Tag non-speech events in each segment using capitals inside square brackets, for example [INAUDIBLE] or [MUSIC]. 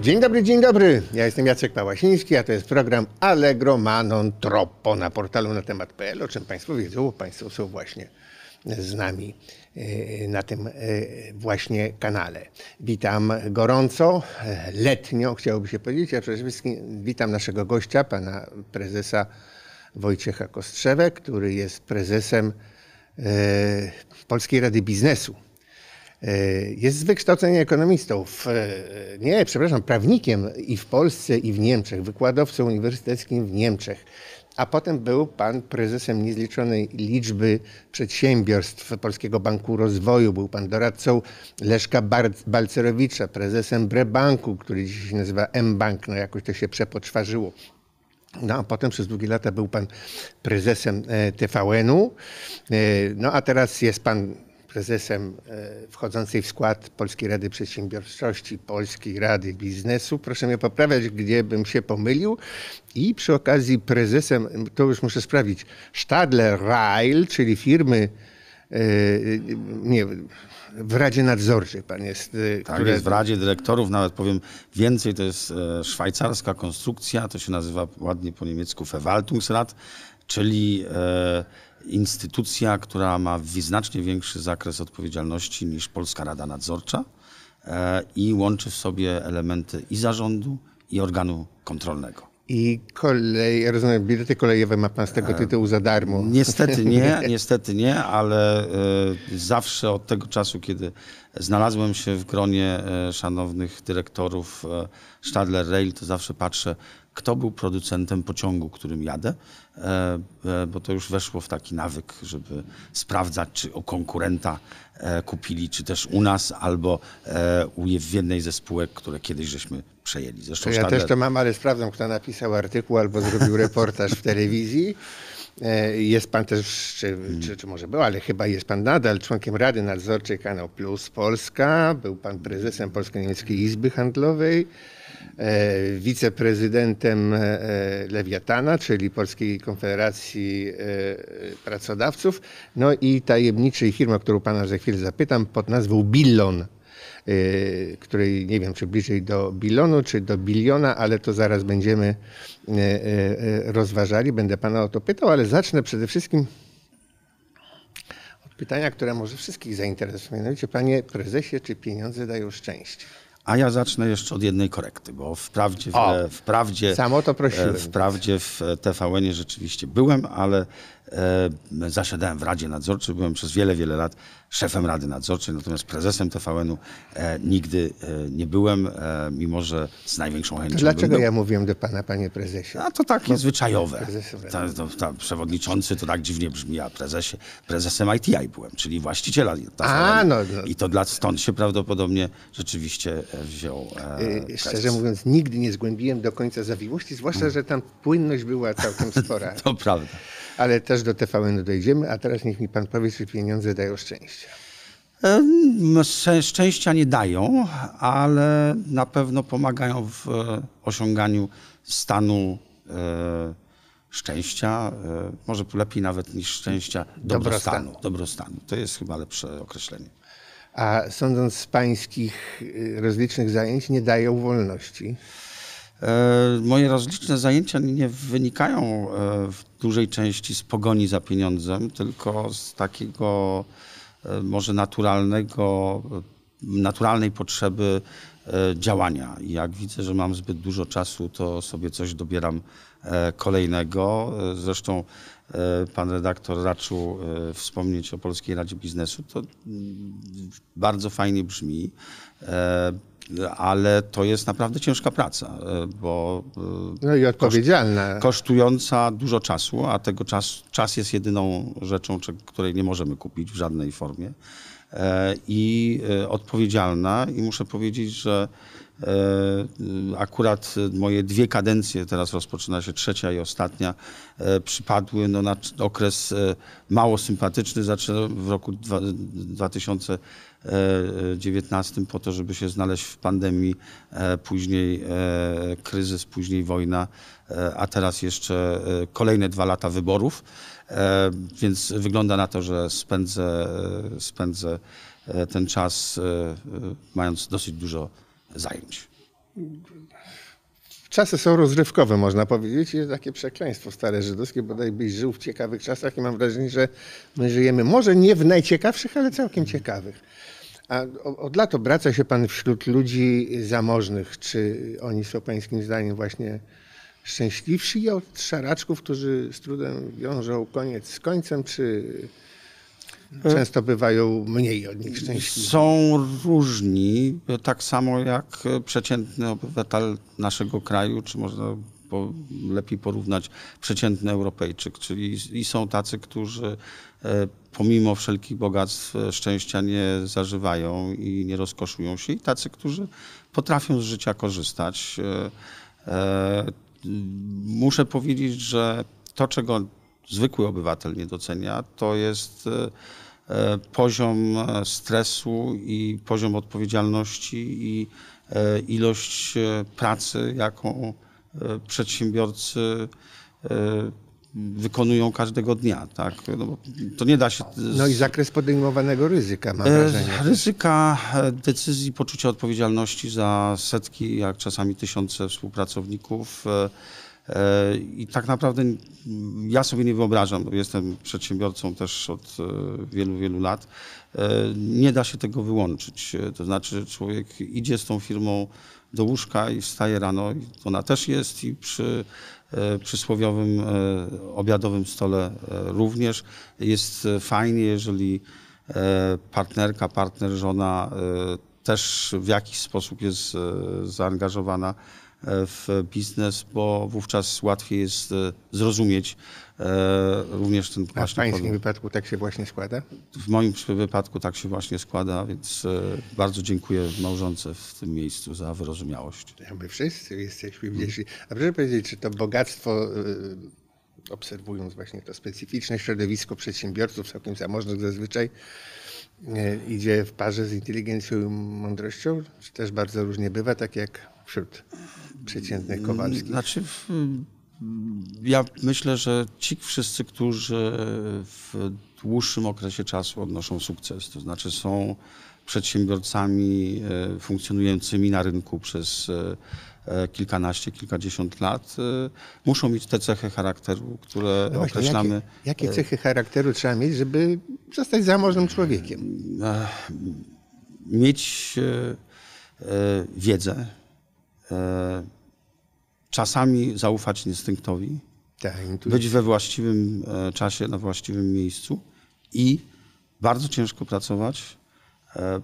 Dzień dobry, dzień dobry. Ja jestem Jacek Pałasiński, a to jest program Allegro Manon Troppo na portalu na temat.pl, o czym Państwo wiedzą, bo Państwo są właśnie z nami e, na tym e, właśnie kanale. Witam gorąco, letnio chciałoby się powiedzieć, a przede wszystkim witam naszego gościa, pana prezesa Wojciecha Kostrzewek, który jest prezesem e, Polskiej Rady Biznesu. E, jest z wykształcenia ekonomistą, w, e, nie, przepraszam, prawnikiem i w Polsce, i w Niemczech, wykładowcą uniwersyteckim w Niemczech. A potem był pan prezesem niezliczonej liczby przedsiębiorstw Polskiego Banku Rozwoju. Był pan doradcą Leszka Balcerowicza, prezesem Brebanku, który dzisiaj się nazywa M-Bank. No jakoś to się przepoczwarzyło. No, a potem przez długie lata był pan prezesem e, TVN-u. No, a teraz jest pan prezesem e, wchodzącej w skład Polskiej Rady Przedsiębiorczości, Polskiej Rady Biznesu. Proszę mnie poprawiać, gdziebym się pomylił. I przy okazji prezesem, to już muszę sprawdzić, Stadler Rail, czyli firmy, e, e, nie, w Radzie Nadzorczej pan jest. Tak, które... jest w Radzie Dyrektorów, nawet powiem więcej, to jest szwajcarska konstrukcja, to się nazywa ładnie po niemiecku Verwaltungsrat, czyli instytucja, która ma znacznie większy zakres odpowiedzialności niż Polska Rada Nadzorcza e, i łączy w sobie elementy i zarządu, i organu kontrolnego. I kolej, rozumiem, bilety kolejowe ma pan z tego e, tytułu za darmo. Niestety nie, [LAUGHS] niestety nie, ale e, zawsze od tego czasu, kiedy znalazłem się w gronie szanownych dyrektorów Stadler Rail, to zawsze patrzę, kto był producentem pociągu, którym jadę, e, e, bo to już weszło w taki nawyk, żeby sprawdzać, czy o konkurenta e, kupili, czy też u nas, albo w jednej ze spółek, które kiedyś żeśmy przejęli. Zresztą to ja też to mam, ale sprawdzam, kto napisał artykuł albo zrobił reportaż w telewizji. E, jest pan też, czy, mm. czy, czy, może był, ale chyba jest pan nadal członkiem Rady Nadzorczej Kanał Plus Polska. Był pan prezesem Polsko-Niemieckiej Izby Handlowej, e, wiceprezydentem e, Lewiatana, czyli Polskiej Konfederacji Pracodawców. No i tajemniczej firmy, o którą pana za chwilę zapytam, pod nazwą Billon Y, której nie wiem, czy bliżej do bilonu, czy do biliona, ale to zaraz będziemy y, y, rozważali. Będę pana o to pytał, ale zacznę przede wszystkim od pytania, które może wszystkich zainteresuje. Mianowicie, panie prezesie, czy pieniądze dają szczęście? A ja zacznę jeszcze od jednej korekty, bo wprawdzie, w, o, wprawdzie, samo to e, wprawdzie w tvn rzeczywiście byłem, ale e, zasiadałem w Radzie Nadzorczej, byłem przez wiele, wiele lat szefem Rady Nadzorczej, natomiast prezesem TVN-u e, nigdy e, nie byłem, e, mimo że z największą chęcią. To dlaczego bym... ja mówiłem do pana, panie prezesie? A to tak niezwyczajowe. Ta, ta, ta, przewodniczący to tak dziwnie brzmi, a prezesie, prezesem ITI byłem, czyli właściciela TVN. A, no, no. I to dla, stąd się prawdopodobnie rzeczywiście e, wziął. E, y, Szczerze mówiąc, nigdy nie zgłębiłem do końca zawiłości, zwłaszcza, mm. że tam płynność była całkiem spora. [LAUGHS] to prawda ale też do TVN dojdziemy, a teraz niech mi pan powie, czy pieniądze dają szczęście. No, szczęścia nie dają, ale na pewno pomagają w e, osiąganiu stanu e, szczęścia, e, może lepiej nawet niż szczęścia, dobrostanu. Dobrostanu. dobrostanu. To jest chyba lepsze określenie. A sądząc z pańskich rozlicznych zajęć, nie dają wolności. E, moje rozliczne zajęcia nie wynikają e, w dużej części z pogoni za pieniądzem, tylko z takiego e, może naturalnego, naturalnej potrzeby działania. I jak widzę, że mam zbyt dużo czasu, to sobie coś dobieram kolejnego. Zresztą pan redaktor raczył wspomnieć o Polskiej Radzie Biznesu. To mm, bardzo fajnie brzmi ale to jest naprawdę ciężka praca, e, bo. E, no i odpowiedzialna. Koszt, kosztująca dużo czasu, a tego czas, czas jest jedyną rzeczą, której nie możemy kupić w żadnej formie. E, I odpowiedzialna, i muszę powiedzieć, że akurat moje dwie kadencje, teraz rozpoczyna się trzecia i ostatnia, przypadły no, na okres mało sympatyczny. Zacząłem w roku 2000. XIX po to, żeby się znaleźć w pandemii, e, później e, kryzys, później wojna, e, a teraz jeszcze kolejne dwa lata wyborów. Więc wygląda na to, że spędzę, spędzę ten czas mając dosyć dużo zajęć czasy są rozrywkowe, można powiedzieć. Jest takie przekleństwo stare żydowskie, bodajbyś żył w ciekawych czasach i mam wrażenie, że my żyjemy może nie w najciekawszych, ale całkiem ciekawych. A od lat obraca się Pan wśród ludzi zamożnych. Czy oni są Pańskim zdaniem właśnie szczęśliwsi od szaraczków, którzy z trudem wiążą koniec z końcem, czy często bywają mniej od nich szczęśliwi. Są różni, tak samo jak przeciętny obywatel naszego kraju, czy można po, lepiej porównać przeciętny Europejczyk, czyli i są tacy, którzy e, pomimo wszelkich bogactw e, szczęścia nie zażywają i nie rozkoszują się, i tacy, którzy potrafią z życia korzystać. E, muszę powiedzieć, że to, czego zwykły obywatel nie docenia, to jest E, poziom e, stresu i poziom odpowiedzialności i e, ilość pracy, jaką przedsiębiorcy wykonują każdego dnia. Tak? No, to nie da się... No i zakres podejmowanego ryzyka, mam wrażenie. Ryzyka, decyzji, poczucia odpowiedzialności za setki, jak czasami tysiące współpracowników, i tak naprawdę ja sobie nie wyobrażam, bo jestem przedsiębiorcą też od e, wielu, wielu lat. E, nie da się tego wyłączyć. E, to znaczy, człowiek idzie z tą firmą do łóżka i wstaje rano, ona też jest i przy przysłowiowym obiadowym stole również. Jest fajnie, jeżeli partnerka, partner, żona też w jakiś sposób jest zaangażowana E, w biznes, bo wówczas łatwiej jest e, zrozumieć e, również ten A w pańskim powód. wypadku tak się właśnie składa? W moim wypadku tak się właśnie składa, więc bardzo dziękuję małżonce w tym miejscu za wyrozumiałość. My wszyscy jesteśmy wdzięczni. A proszę powiedzieć, czy to bogactwo obserwując właśnie to specyficzne środowisko przedsiębiorców, całkiem zamożnych zazwyczaj, idzie w parze z inteligencją i mądrością, czy też bardzo różnie bywa, tak jak wśród przeciętny Kowalski? Znaczy, mm, ja myślę, że ci wszyscy, którzy w dłuższym okresie czasu odnoszą sukces, to znaczy są przedsiębiorcami e, funkcjonującymi na rynku przez e, e, kilkanaście, kilkadziesiąt lat, muszą mieć te cechy charakteru, które no właśnie, określamy. Jakie, jakie, cechy charakteru trzeba mieć, żeby zostać zamożnym człowiekiem? Mieć wiedzę, E, czasami zaufać instynktowi, tak, być we właściwym e, czasie, na właściwym miejscu i bardzo ciężko pracować, e,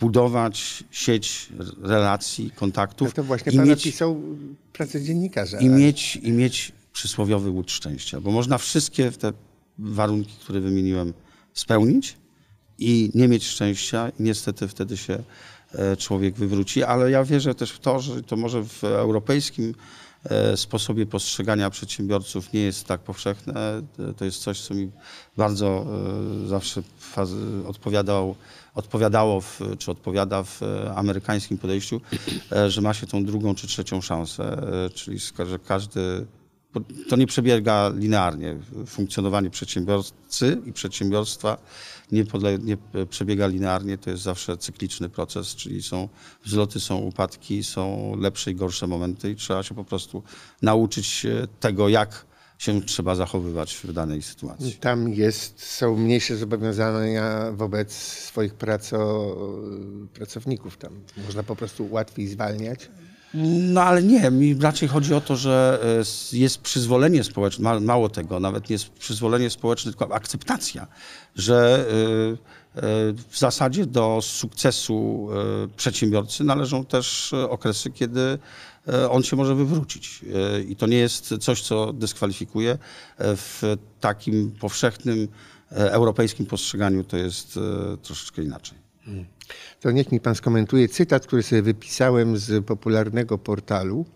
budować sieć relacji, kontaktów. Tak to właśnie i pan mieć, napisał pracę dziennikarza. I mieć, I mieć przysłowiowy łódź szczęścia, bo można wszystkie te warunki, które wymieniłem, spełnić i nie mieć szczęścia i niestety wtedy się E, człowiek wywróci, ale ja wierzę też w to, że to może w europejskim e, sposobie postrzegania przedsiębiorców nie jest tak powszechne. E, to jest coś, co mi bardzo zawsze odpowiadał, odpowiadało, w, czy odpowiada w amerykańskim podejściu, że ma się tą drugą czy trzecią szansę, czyli że każdy to nie przebiega linearnie. Funkcjonowanie przedsiębiorcy i przedsiębiorstwa nie, podle, nie e, przebiega linearnie, to jest zawsze cykliczny proces, czyli są wzloty, są upadki, są lepsze i gorsze momenty i trzeba się po prostu nauczyć tego, jak się trzeba zachowywać w danej sytuacji. Tam jest, są mniejsze zobowiązania wobec swoich praco, pracowników. Tam można po prostu łatwiej zwalniać. No ale nie, mi raczej chodzi o to, że e, jest przyzwolenie społeczne, mało tego, nawet nie jest przyzwolenie społeczne, tylko akceptacja że y, y, w zasadzie do sukcesu y, przedsiębiorcy należą też okresy, kiedy on się może wywrócić. I to nie jest coś, co dyskwalifikuje. W takim powszechnym europejskim postrzeganiu to jest troszeczkę inaczej. Hmm. To niech mi pan skomentuje cytat, który sobie wypisałem z popularnego portalu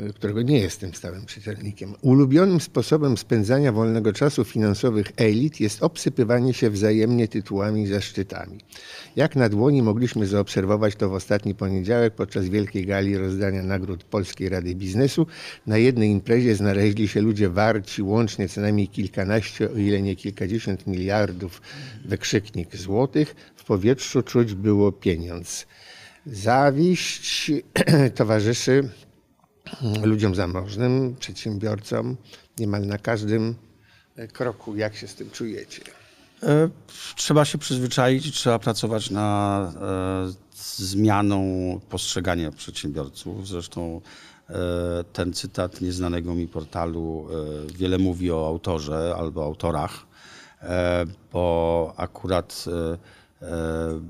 Y, którego nie jestem stałym czytelnikiem. Ulubionym sposobem spędzania wolnego czasu finansowych elit jest obsypywanie się wzajemnie tytułami i zaszczytami. Jak na dłoni mogliśmy zaobserwować to w ostatni poniedziałek podczas wielkiej gali rozdania nagród Polskiej Rady Biznesu. Na jednej imprezie znaleźli się ludzie warci łącznie co najmniej kilkanaście, o ile nie kilkadziesiąt miliardów wykrzyknik złotych. W powietrzu czuć było pieniądz. Zawiść [CLEARS THROAT] towarzyszy ludziom zamożnym, przedsiębiorcom, niemal na każdym e, kroku. Jak się z tym czujecie? E, trzeba się przyzwyczaić, trzeba pracować nad e, zmianą postrzegania przedsiębiorców. Zresztą ten cytat nieznanego mi portalu wiele mówi o autorze albo autorach, bo akurat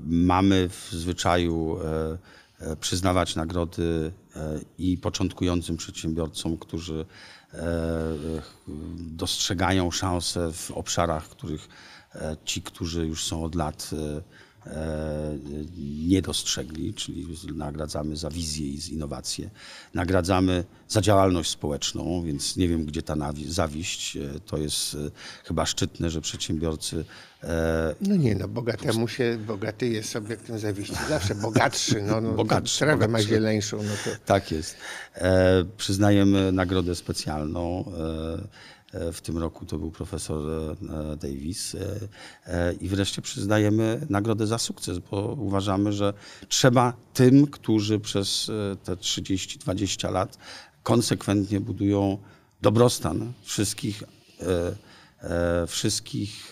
mamy w zwyczaju przyznawać nagrody i początkującym przedsiębiorcom, którzy e, dostrzegają szanse w obszarach, których e, ci, którzy już są od lat, e, E, nie dostrzegli, czyli nagradzamy za wizję i innowacje, nagradzamy za działalność społeczną, więc nie wiem, gdzie ta zawiść. E, to jest e, chyba szczytne, że przedsiębiorcy. No nie, no bogatemu się, bogaty jest obiektem zawiści. Zawsze bogatszy, no, no bogatszy, trawę bogatszy. ma zieleńszą. No to... Tak jest. Przyznajemy nagrodę specjalną w tym roku to był profesor e, Davis. E, e, I wreszcie przyznajemy nagrodę za sukces, bo uważamy, że trzeba tym, którzy przez te 30-20 lat konsekwentnie budują dobrostan wszystkich, wszystkich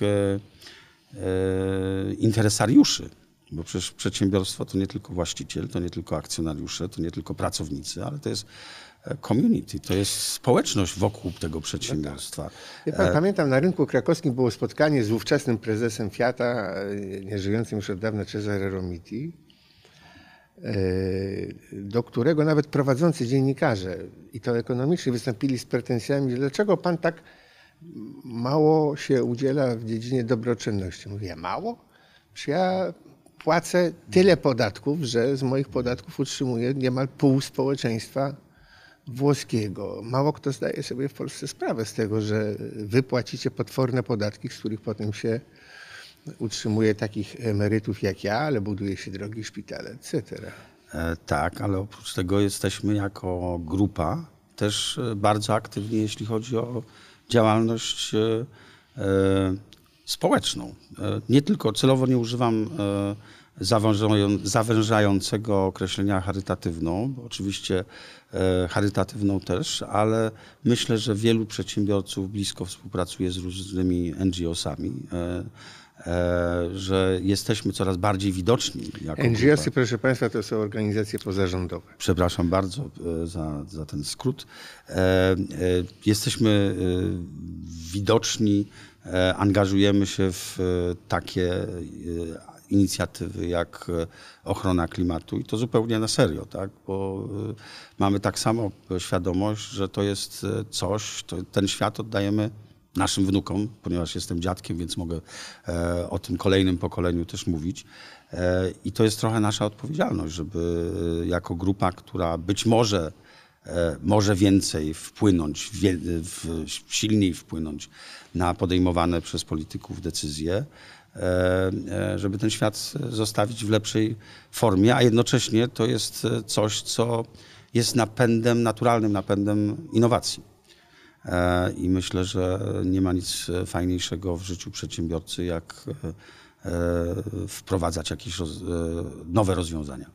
interesariuszy. Bo przecież przedsiębiorstwo to nie tylko właściciel, to nie tylko akcjonariusze, to nie tylko pracownicy, ale to jest community, to jest społeczność wokół tego przedsiębiorstwa. No tak. pan, e, pamiętam, na rynku krakowskim było spotkanie z ówczesnym prezesem Fiata, e, nieżyjącym już od dawna Cesare Romiti, e, do którego nawet prowadzący dziennikarze i to ekonomiczni wystąpili z pretensjami, dlaczego pan tak mało się udziela w dziedzinie dobroczynności. Mówię, mało? Czy ja płacę tyle podatków, że z moich podatków utrzymuję niemal pół społeczeństwa włoskiego. Mało kto zdaje sobie w Polsce sprawę z tego, że wy płacicie potworne podatki, z których potem się utrzymuje takich emerytów jak ja, ale buduje się drogi, szpitale, etc. E, tak, ale oprócz tego jesteśmy jako grupa też e, bardzo aktywni, jeśli chodzi o działalność e, społeczną. Nie tylko celowo nie używam zawężającego określenia charytatywną, oczywiście e, charytatywną też, ale myślę, że wielu przedsiębiorców blisko współpracuje z różnymi NGO-sami e, e, że jesteśmy coraz bardziej widoczni. Jako NGOsy, proszę Państwa, to są organizacje pozarządowe. Przepraszam bardzo za, za ten skrót. Jesteśmy widoczni, angażujemy się w takie inicjatywy jak e, ochrona klimatu i to zupełnie na serio, tak? bo e, mamy tak samo świadomość, że to jest e, coś, to ten świat oddajemy naszym wnukom, ponieważ jestem dziadkiem, więc mogę o tym kolejnym pokoleniu też mówić. I to jest trochę nasza odpowiedzialność, żeby jako grupa, która być może może więcej wpłynąć, silniej wpłynąć na podejmowane przez polityków decyzje, E, e, żeby ten świat zostawić w lepszej formie, a jednocześnie to jest e, coś, co jest napędem, naturalnym napędem innowacji. I myślę, że nie ma nic fajniejszego w życiu przedsiębiorcy, jak wprowadzać jakieś nowe rozwiązania.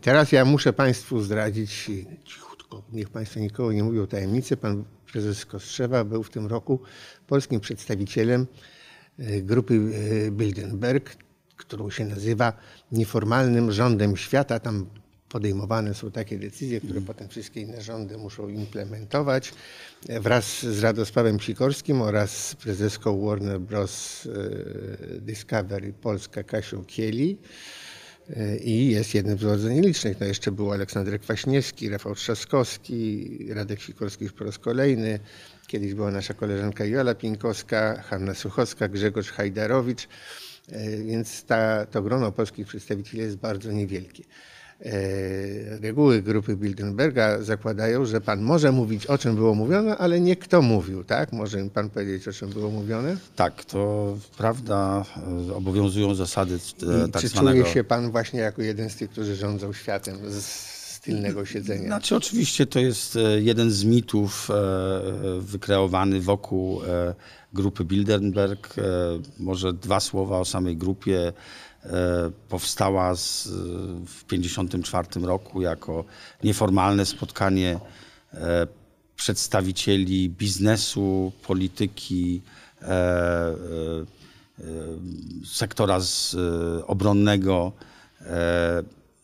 Teraz ja muszę Państwu zdradzić cichutko, niech Państwo nikogo nie mówią tajemnicy. Pan prezes Kostrzewa był w tym roku polskim przedstawicielem Y, grupy y, Bilderberg, którą się nazywa nieformalnym rządem świata. Tam podejmowane są takie decyzje, które mm. potem wszystkie inne rządy muszą implementować. E, wraz z Radosławem Sikorskim oraz prezeską Warner Bros. Y, Discovery Polska Kasią Kieli i jest jednym z władz nielicznych. No jeszcze był Aleksander Kwaśniewski, Rafał Trzaskowski, Radek Sikorski po raz kolejny. Kiedyś była nasza koleżanka Jola Pienkowska, Hanna Suchowska, Grzegorz Hajdarowicz. E, więc ta, to grono polskich przedstawicieli jest bardzo niewielkie. E, reguły grupy Bilderberga zakładają, że pan może mówić o czym było mówione, ale nie kto mówił, tak? Może im pan powiedzieć o czym było mówione? Tak, to prawda, e, obowiązują zasady e, tak czy czuje się pan właśnie jako jeden z tych, którzy rządzą światem z tylnego siedzenia? Znaczy oczywiście to jest jeden z mitów wykreowany wokół grupy Bilderberg. Może dwa słowa o samej grupie E, powstała z, w 1954 roku jako nieformalne spotkanie e, przedstawicieli biznesu, polityki, e, sektora z, obronnego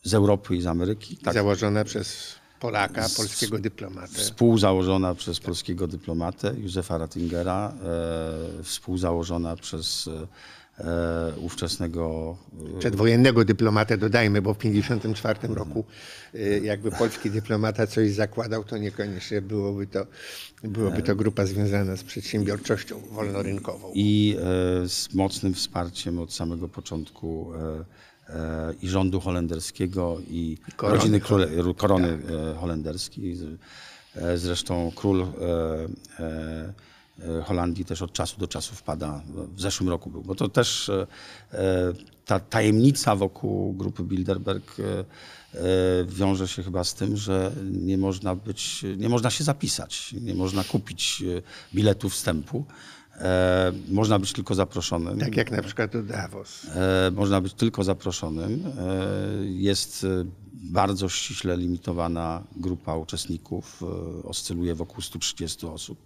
z Europy i z Ameryki. Tak. Założona przez Polaka, polskiego dyplomatę. Współzałożona przez polskiego dyplomatę Józefa Rattingera, współzałożona przez e, ówczesnego... E, Przedwojennego dyplomata, dodajmy, bo w 1954 roku e, jakby polski dyplomata coś zakładał, to niekoniecznie byłoby to, byłoby to grupa związana z przedsiębiorczością wolnorynkową. I e, z mocnym wsparciem od samego początku e, e i rządu holenderskiego i, I korony, rodziny króle, korony tak. holenderskiej. Zresztą król E, Holandii też od czasu do czasu wpada. W zeszłym roku był, bo to też e, e, ta tajemnica wokół grupy Bilderberg wiąże się chyba z tym, że nie można być, nie można się zapisać, nie można kupić biletu wstępu. można być tylko zaproszonym. Tak jak na przykład do Davos. można być tylko zaproszonym. jest bardzo ściśle limitowana grupa uczestników, oscyluje wokół 130 osób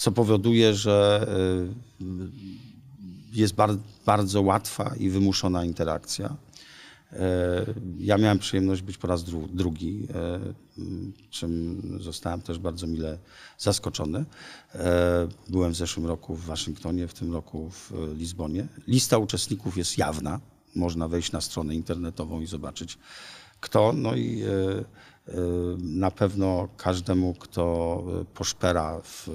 co powoduje, że y, jest bardzo łatwa i wymuszona interakcja. Y, ja miałem przyjemność być po raz drugi, y, czym zostałem też bardzo mile zaskoczony. Byłem w zeszłym roku w Waszyngtonie, w tym roku w Lizbonie. Lista uczestników jest jawna. Można wejść na stronę internetową i zobaczyć kto. No i na pewno każdemu, kto poszpera w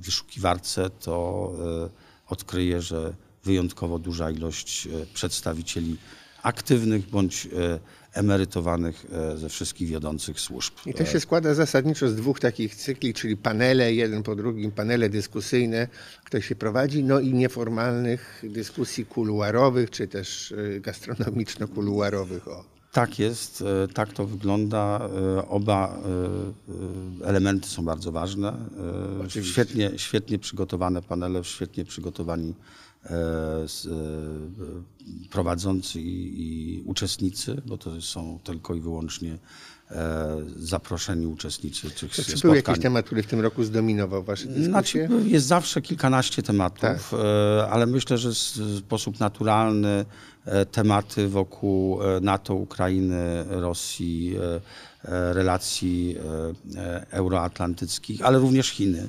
wyszukiwarce, to e, odkryje, że wyjątkowo duża ilość e, przedstawicieli aktywnych bądź e, emerytowanych ze wszystkich wiodących służb. I to się składa zasadniczo z dwóch takich cykli, czyli panele, jeden po drugim, panele dyskusyjne, które się prowadzi, no i nieformalnych dyskusji kuluarowych, czy też gastronomiczno-kuluarowych. O. Tak jest, e, tak to wygląda. E, oba e, elementy są bardzo ważne. Świetnie, świetnie przygotowane panele, świetnie przygotowani prowadzący i uczestnicy, bo to są tylko i wyłącznie zaproszeni uczestnicy tych Czy spotkań. był jakiś temat, który w tym roku zdominował wasze dyskusje? Znaczy, jest zawsze kilkanaście tematów, tak. ale myślę, że w sposób naturalny E, tematy wokół e, NATO, Ukrainy, Rosji, e, relacji euroatlantyckich, ale również Chiny.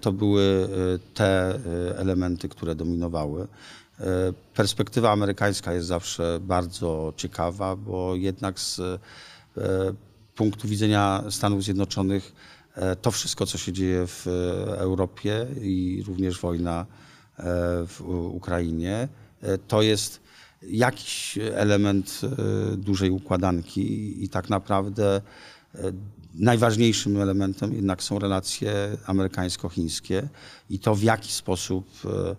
To były te elementy, które dominowały. Perspektywa amerykańska jest zawsze bardzo ciekawa, bo jednak z punktu widzenia Stanów Zjednoczonych to wszystko, co się dzieje w Europie i również wojna w Ukrainie, to jest jakiś element e, dużej układanki i tak naprawdę e, najważniejszym elementem jednak są relacje amerykańsko-chińskie i to w jaki sposób e,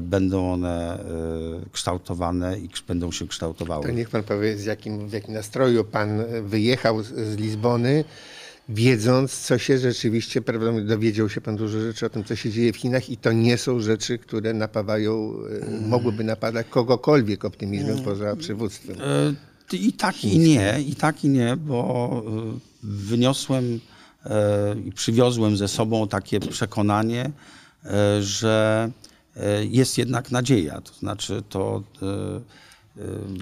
będą one kształtowane i będą się kształtowały. To niech pan powie, z jakim, w jakim nastroju pan wyjechał z Lizbony wiedząc, co się rzeczywiście, prawda, dowiedział się pan dużo rzeczy o tym, co się dzieje w Chinach i to nie są rzeczy, które napawają, mm. mogłyby napadać kogokolwiek optymizmem mm. poza przywództwem. E, I tak i nie, i tak i nie, bo e, wyniosłem i przywiozłem ze sobą takie przekonanie, że jest jednak nadzieja. To znaczy to...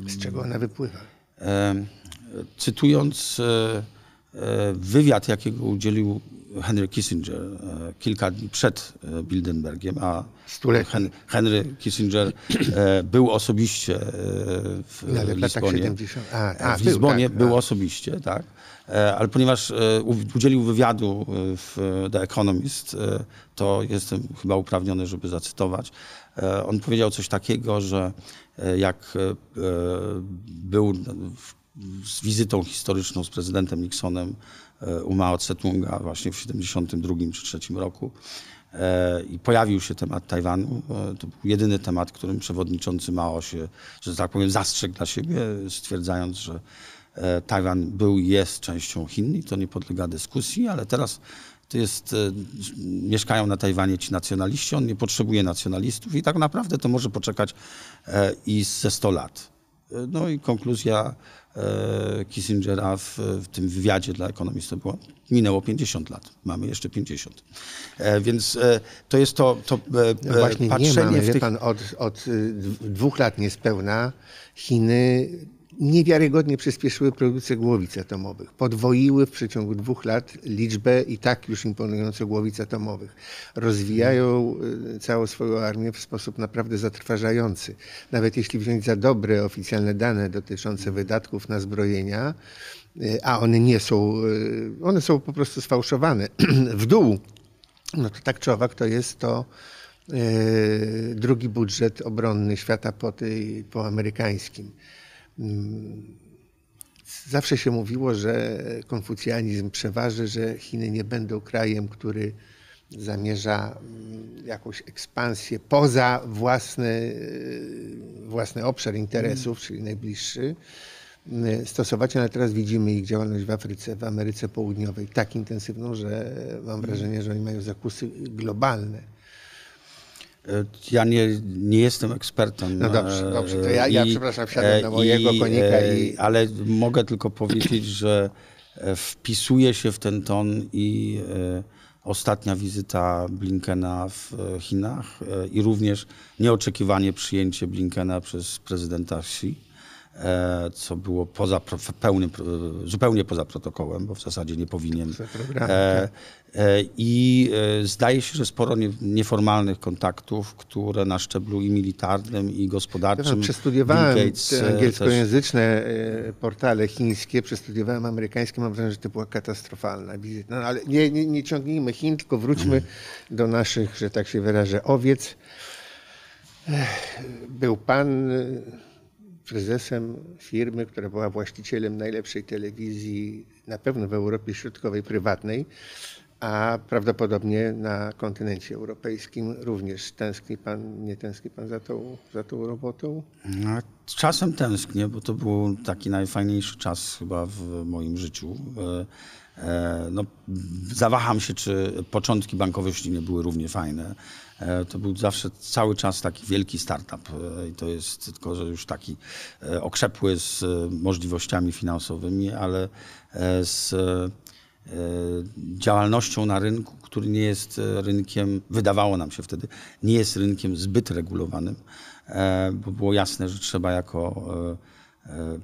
Z czego ona wypływa? Cytując E, wywiad, jakiego udzielił Henry Kissinger e, kilka dni przed e, Bilderbergiem, a Hen Henry Kissinger był osobiście w ale Lizbonie. 70. w Lizbonie tak, był, osobiście, tak. Ale ponieważ udzielił wywiadu w The Economist, to jestem chyba uprawniony, żeby zacytować. On powiedział coś takiego, że jak był w z wizytą historyczną z prezydentem Nixonem e, u Mao Tse-tunga właśnie w 1972 czy 3 roku e, i pojawił się temat Tajwanu. E, to był jedyny temat, którym przewodniczący Mao się, że tak powiem, zastrzegł dla siebie, stwierdzając, że Tajwan był i jest częścią Chin i to nie podlega dyskusji, ale teraz to jest, mieszkają na Tajwanie ci nacjonaliści, on nie potrzebuje nacjonalistów i tak naprawdę to może poczekać i ze 100 lat. No i konkluzja E, Kissingera w, w, tym wywiadzie dla ekonomistów było. Minęło 50 lat, mamy jeszcze 50. E, więc e, to jest to, to e, no Właśnie e, patrzenie nie mamy, w tych... pan, od, od dwóch lat niespełna Chiny niewiarygodnie przyspieszyły produkcję głowic atomowych. Podwoiły w przeciągu dwóch lat liczbę i tak już imponująco głowic atomowych. Rozwijają y, całą swoją armię w sposób naprawdę zatrważający. Nawet jeśli wziąć za dobre oficjalne dane dotyczące wydatków na zbrojenia, y, a one nie są, y, one są po prostu sfałszowane [CLEARS THROAT] w dół, no to tak czy owak to jest to drugi budżet obronny świata po, tej, po amerykańskim. Mm, zawsze się mówiło, że konfucjanizm przeważy, że Chiny nie będą krajem, który zamierza mm, jakąś ekspansję poza własny, y, własny obszar interesów, mm. czyli najbliższy, y, stosować, ale teraz widzimy ich działalność w Afryce, w Ameryce Południowej tak intensywną, że mam wrażenie, że oni mają zakusy globalne. E, ja nie, nie jestem ekspertem. No dobrze, e, dobrze. To ja, ja I, przepraszam, wsiadłem e, na mojego i, konika. I... Ale mogę tylko powiedzieć, [CLEARS THROAT] że wpisuje się w ten ton i ostatnia wizyta Blinkena w Chinach i również nieoczekiwanie przyjęcie Blinkena przez prezydenta Xi, co było poza pełnym, zupełnie poza protokołem, bo w zasadzie nie powinien. E, I e, zdaje się, że sporo nieformalnych kontaktów, które na szczeblu i militarnym, i gospodarczym. przestudiowałem e, angielskojęzyczne też. portale chińskie, przestudiowałem amerykańskie, mam wrażenie, że to była katastrofalna wizyta. No, ale nie, nie, nie ciągnijmy Chin, tylko wróćmy hmm. do naszych, że tak się wyrażę, owiec. Był pan prezesem firmy, która była właścicielem najlepszej telewizji na pewno w Europie Środkowej prywatnej a prawdopodobnie na kontynencie europejskim również tęskni pan, nie tęskni pan za tą, za tą robotą? No, czasem tęsknię, bo to był taki najfajniejszy czas chyba w moim życiu. E, e, no, zawaham się, czy początki bankowości nie były równie fajne. E, to był zawsze cały czas taki wielki startup i to jest tylko, że już taki okrzepły z możliwościami finansowymi, ale z E, działalnością na rynku, który nie jest e, rynkiem, wydawało nam się wtedy, nie jest rynkiem zbyt regulowanym, e, bo było jasne, że trzeba jako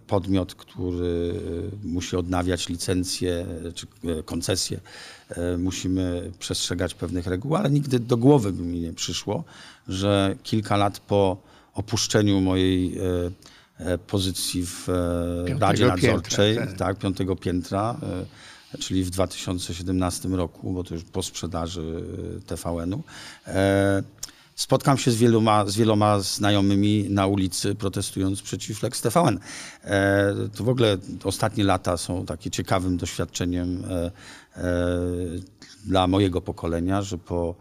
podmiot, który musi odnawiać licencje czy koncesje, musimy przestrzegać pewnych reguł, ale nigdy do głowy by mi nie przyszło, że kilka lat po opuszczeniu mojej pozycji w piątego Radzie Nadzorczej, piętra, tak. tak, piątego piętra, czyli w 2017 roku, bo to już po sprzedaży e, TVN-u. E, spotkam się z wieloma, z wieloma znajomymi na ulicy protestując przeciw Lex TVN. E, to w ogóle ostatnie lata są takie ciekawym doświadczeniem dla mojego pokolenia, że po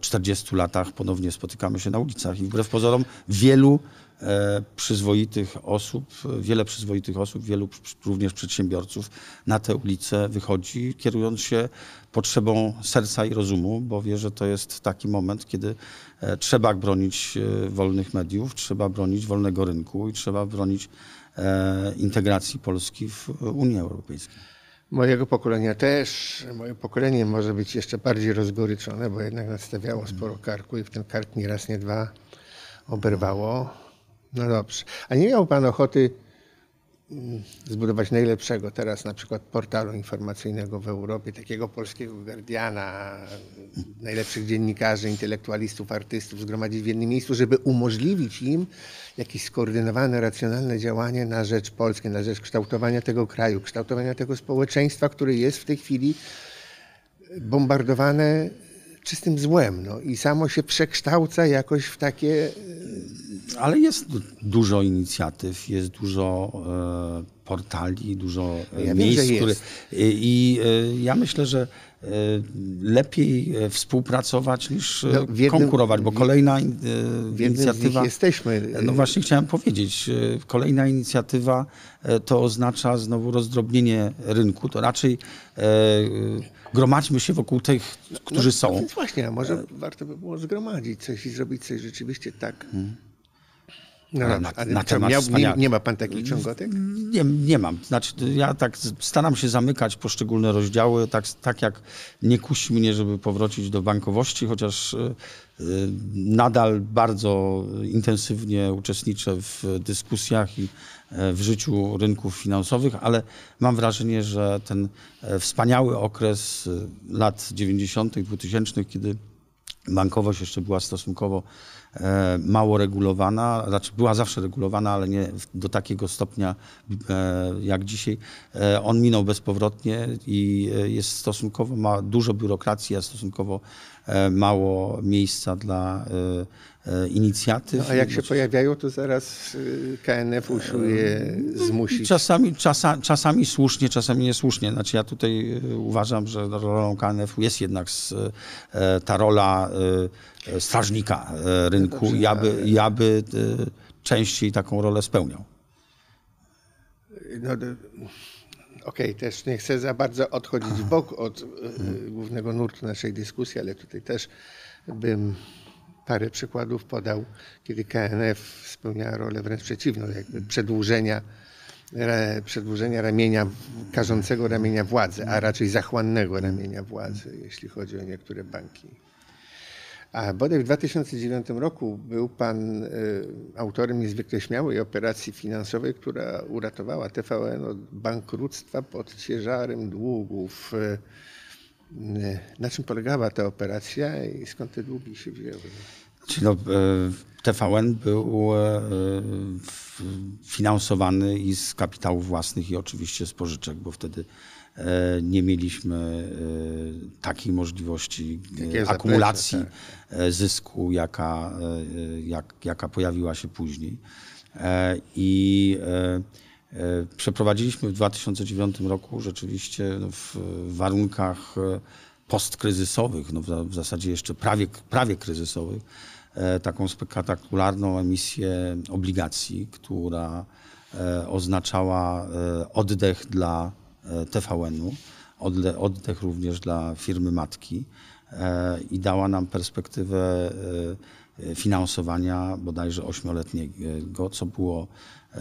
40 latach ponownie spotykamy się na ulicach i wbrew pozorom wielu E, przyzwoitych osób, wiele przyzwoitych osób, wielu również przedsiębiorców na tę ulicę wychodzi, kierując się potrzebą serca i rozumu, bo wie, że to jest taki moment, kiedy e, trzeba bronić e, wolnych mediów, trzeba bronić wolnego rynku i trzeba bronić integracji Polski w Unii Europejskiej mojego pokolenia też, moje pokolenie może być jeszcze bardziej rozgoryczone, bo jednak nadstawiało sporo mhm. karku i w ten kark nie raz, nie dwa oberwało. No dobrze. A nie miał Pan ochoty mm, zbudować najlepszego teraz na przykład portalu informacyjnego w Europie, takiego polskiego Guardiana, najlepszych dziennikarzy, intelektualistów, artystów zgromadzić w jednym miejscu, żeby umożliwić im jakieś skoordynowane, racjonalne działanie na rzecz Polski, na rzecz kształtowania tego kraju, kształtowania tego społeczeństwa, które jest w tej chwili bombardowane czystym złem no, i samo się przekształca jakoś w takie ale jest dużo inicjatyw, jest dużo e, portali, dużo e, ja miejsc, wiem, które... I e, ja myślę, że e, lepiej e, współpracować niż e, no, jednym, konkurować, bo kolejna in, w inicjatywa... jesteśmy. No właśnie chciałem powiedzieć, kolejna inicjatywa to oznacza znowu rozdrobnienie rynku, to raczej gromadźmy się wokół tych, którzy no, są. No więc właśnie, a może warto by było zgromadzić coś i zrobić coś rzeczywiście tak... Hmm no, na, na, na temat miał, nie, nie, ma pan takich ciągotek? Mm, nie, nie mam. Znaczy, ja tak staram się zamykać poszczególne rozdziały, tak, tak jak nie kusi mnie, żeby powrócić do bankowości, chociaż y, y, nadal bardzo intensywnie uczestniczę w dyskusjach i e, w życiu rynków finansowych, ale mam wrażenie, że ten e, wspaniały okres y, lat 90., 2000, kiedy bankowość jeszcze była stosunkowo E, mało regulowana, znaczy była zawsze regulowana, ale nie do takiego stopnia e, jak dzisiaj. E, on minął bezpowrotnie i jest stosunkowo, ma dużo biurokracji, a stosunkowo mało miejsca dla E, inicjatyw. No, a jak się pojawiają, to zaraz y, KNF usiłuje zmusić. Czasami, czasa, czasami słusznie, czasami niesłusznie. Znaczy ja tutaj y, uważam, że rolą KNF jest jednak e, ta rola y, strażnika e, rynku. ja, by, ja by częściej taką rolę spełniał. No, okej, okay, też nie chcę za bardzo odchodzić w bok od głównego nurtu naszej dyskusji, ale tutaj też bym parę przykładów podał, kiedy KNF spełniała rolę wręcz przeciwną, jakby przedłużenia, przedłużenia ramienia, karzącego ramienia władzy, a raczej zachłannego ramienia władzy, jeśli chodzi o niektóre banki. A bodaj w 2009 roku był pan y, autorem niezwykle śmiałej operacji finansowej, która uratowała TVN od bankructwa pod ciężarem długów y, na czym polegała ta operacja i skąd te długi się wzięły? Znaczy, no, e, TVN był e, finansowany i z kapitałów własnych i oczywiście z pożyczek, bo wtedy e, nie mieliśmy takiej możliwości Takie akumulacji zaplecze, tak. zysku, jaka, jak, jaka pojawiła się później. I E, przeprowadziliśmy w 2009 roku rzeczywiście w warunkach e, postkryzysowych, no w zasadzie jeszcze prawie, prawie kryzysowych, e, taką spektakularną emisję obligacji, która oznaczała oddech dla TVN-u, oddech również dla firmy matki i dała nam perspektywę finansowania bodajże ośmioletniego, co było E,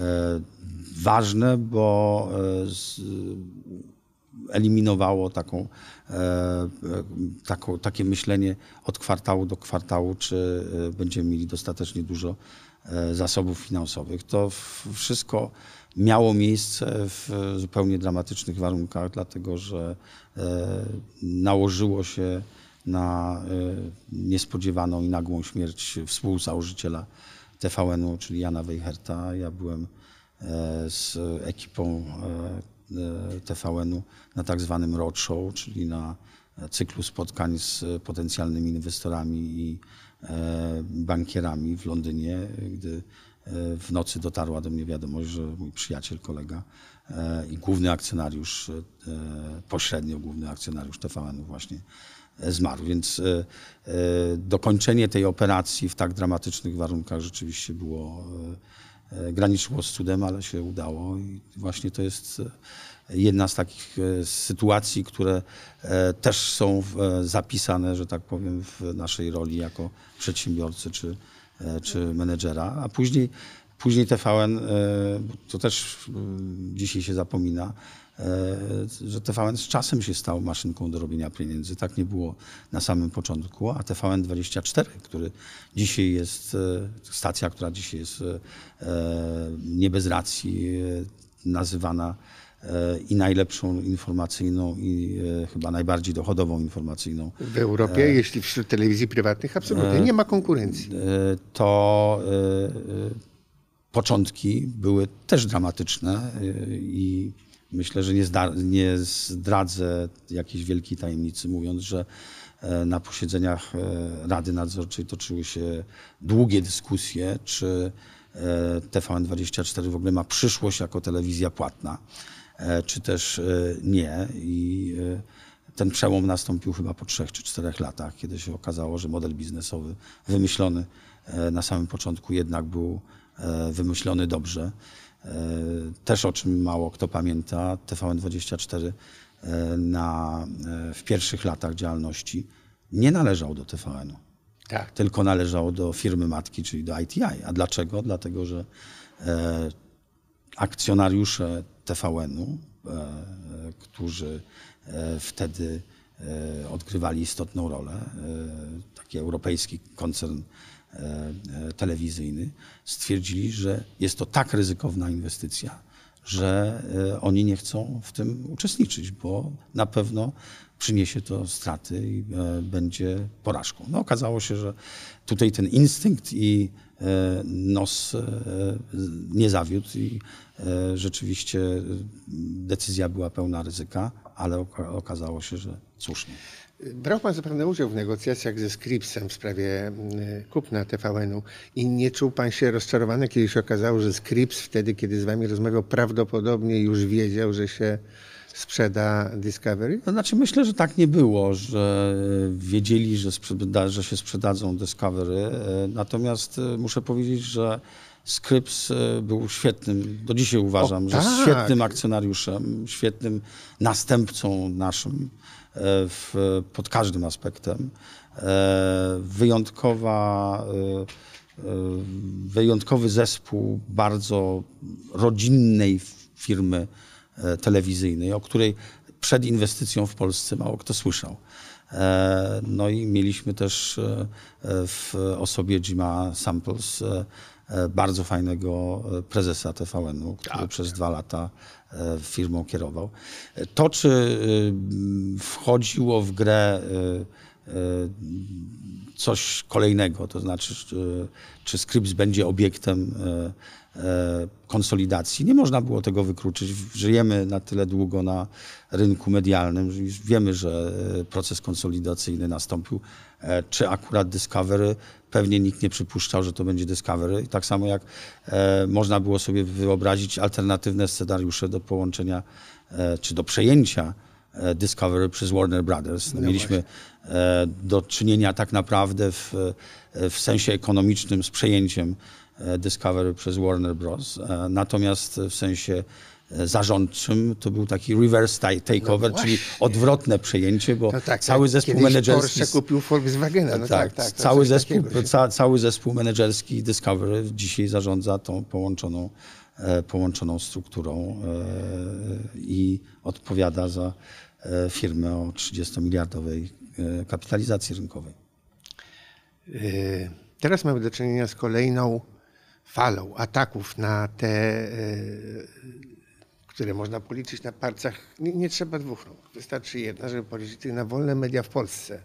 ważne, bo e, eliminowało taką, e, taką, takie myślenie od kwartału do kwartału, czy będziemy mieli dostatecznie dużo zasobów finansowych. To wszystko miało miejsce w zupełnie dramatycznych warunkach, dlatego że nałożyło się na niespodziewaną i nagłą śmierć współzałożyciela TVN-u, czyli Jana Wejherta. Ja byłem e, z ekipą e, e, TVN-u na tak zwanym roadshow, czyli na cyklu spotkań z potencjalnymi inwestorami i bankierami w Londynie, gdy w nocy dotarła do mnie wiadomość, że mój przyjaciel, kolega i główny akcjonariusz, e, pośrednio główny akcjonariusz TVN właśnie e, zmarł. Więc e, dokończenie tej operacji w tak dramatycznych warunkach rzeczywiście było, graniczyło z cudem, ale się udało i właśnie to jest jedna z takich sytuacji, które też są zapisane, że tak powiem, w naszej roli jako przedsiębiorcy czy, czy menedżera, a później Później TVN, e, to też e, dzisiaj się zapomina, e, że TVN z czasem się stał maszynką do robienia pieniędzy. Tak nie było na samym początku, a TVN24, który dzisiaj jest, stacja, która dzisiaj jest nie bez racji nazywana i najlepszą informacyjną i chyba najbardziej dochodową informacyjną. W Europie, e, jeśli wśród telewizji prywatnych, absolutnie nie ma konkurencji. To początki były też dramatyczne y, i myślę, że nie, nie zdradzę jakiejś wielkiej tajemnicy, mówiąc, że e, na posiedzeniach e, Rady Nadzorczej toczyły się długie dyskusje, czy e, TVN24 w ogóle ma przyszłość jako telewizja płatna, czy też nie. I ten przełom nastąpił chyba po trzech czy czterech latach, kiedy się okazało, że model biznesowy wymyślony na samym początku jednak był E, wymyślony dobrze. E, też o czym mało kto pamięta, TVN24 e, na, w pierwszych latach działalności nie należał do TVN-u. Tak. Tylko należał do firmy matki, czyli do ITI. A dlaczego? Dlatego, że akcjonariusze TVN-u, którzy wtedy odgrywali istotną rolę, taki europejski koncern E, e, telewizyjny, stwierdzili, że jest to tak ryzykowna inwestycja, że e, oni nie chcą w tym uczestniczyć, bo na pewno przyniesie to straty i będzie porażką. No, okazało się, że tutaj ten instynkt i nos nie zawiódł i rzeczywiście decyzja była pełna ryzyka, ale okazało się, że słusznie. Brał pan zapewne udział w negocjacjach ze Scripsem w sprawie y, kupna TVN-u i nie czuł pan się rozczarowany, kiedy się okazało, że Scripps wtedy, kiedy z wami rozmawiał, prawdopodobnie już wiedział, że się sprzeda Discovery? No, znaczy myślę, że tak nie było, że wiedzieli, że, sprzeda, że się sprzedadzą Discovery. E, natomiast e, muszę powiedzieć, że Scripps e, był świetnym, do dzisiaj uważam, o, że tak! świetnym akcjonariuszem, świetnym następcą naszym w, pod każdym aspektem. E, wyjątkowa, e, e, wyjątkowy zespół bardzo rodzinnej firmy telewizyjnej, o której przed inwestycją w Polsce mało kto słyszał. No i mieliśmy też w osobie Jima Samples bardzo fajnego prezesa TVN-u, który tak. przez dwa lata E, firmą kierował. To, czy y, wchodziło w grę y, y, coś kolejnego, to znaczy, czy, czy Scripps będzie obiektem e, e, konsolidacji. Nie można było tego wykluczyć. Żyjemy na tyle długo na rynku medialnym, że wiemy, że proces konsolidacyjny nastąpił, E, czy akurat Discovery. Pewnie nikt nie przypuszczał, że to będzie Discovery. I tak samo jak e, można było sobie wyobrazić alternatywne scenariusze do połączenia e, czy do przejęcia Discovery przez Warner Brothers. No, no mieliśmy do czynienia tak naprawdę w, w sensie ekonomicznym z przejęciem Discovery przez Warner Bros. Natomiast w sensie E, zarządczym to był taki reverse takeover, no czyli odwrotne przejęcie, bo no tak, cały zespół menedżerski... Porsche kupił Volkswagena. No tak, tak, tak cały, zespół, ca, cały zespół menedżerski Discovery dzisiaj zarządza tą połączoną, e, połączoną strukturą e, i odpowiada za firmę o 30-miliardowej kapitalizacji rynkowej. Teraz mamy do czynienia z kolejną falą ataków na te które można policzyć na palcach. Nie, nie trzeba dwóch rąk, wystarczy jedna, żeby policzyć na wolne media w Polsce.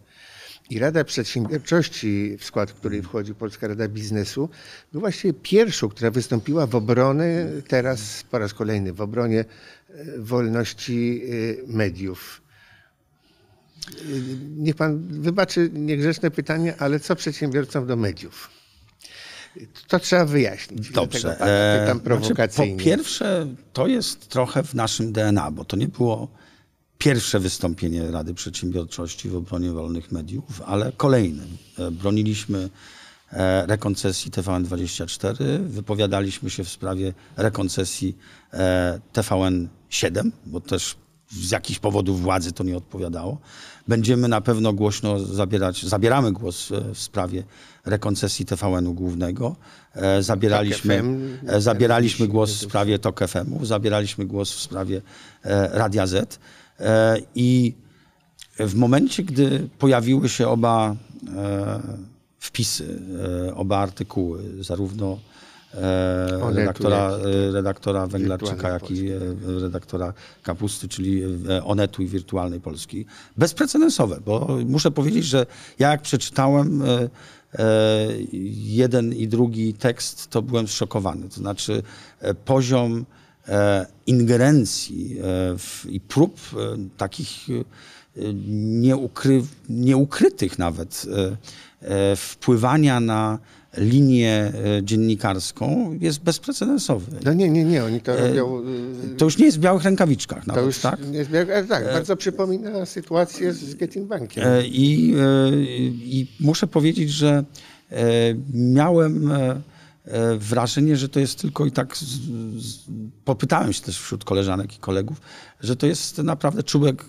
I Rada Przedsiębiorczości, w skład której wchodzi Polska Rada Biznesu, była właściwie pierwszą, która wystąpiła w obronę, teraz po raz kolejny, w obronie e, wolności e, mediów. E, niech pan wybaczy niegrzeczne pytanie, ale co przedsiębiorcom do mediów? To trzeba wyjaśnić. Dobrze. Pytam prowokacyjnie. Znaczy, po pierwsze, to jest trochę w naszym DNA, bo to nie było pierwsze wystąpienie Rady Przedsiębiorczości w obronie wolnych mediów, ale kolejne. E, broniliśmy e, rekoncesji TVN24, wypowiadaliśmy się w sprawie rekoncesji e, TVN7, bo też z jakichś powodów władzy to nie odpowiadało. Będziemy na pewno głośno zabierać, zabieramy głos w sprawie rekoncesji TVN-u głównego. E, zabieraliśmy, FM, e, zabieraliśmy głos w sprawie TOK FM-u, zabieraliśmy głos w sprawie Radia Z. E, I w momencie, gdy pojawiły się oba wpisy, oba artykuły, zarówno redaktora, redaktora Węglarczyka, jak i redaktora Kapusty, czyli Onetu i Wirtualnej Polski. Bezprecedensowe, bo muszę powiedzieć, że ja jak przeczytałem E, jeden i drugi tekst, to byłem zszokowany. To znaczy e, poziom e, ingerencji i prób takich nieukry, nieukrytych nawet wpływania na linię e, dziennikarską jest bezprecedensowy. No nie, nie, nie, oni to e, robią... To już nie jest w białych rękawiczkach nawet, to już tak? Nie jest białych, e, tak, bardzo przypomina sytuację z Getting Bankiem. I, I muszę powiedzieć, że miałem wrażenie, że to jest tylko i tak, popytałem się też wśród koleżanek i kolegów, że to jest naprawdę czubek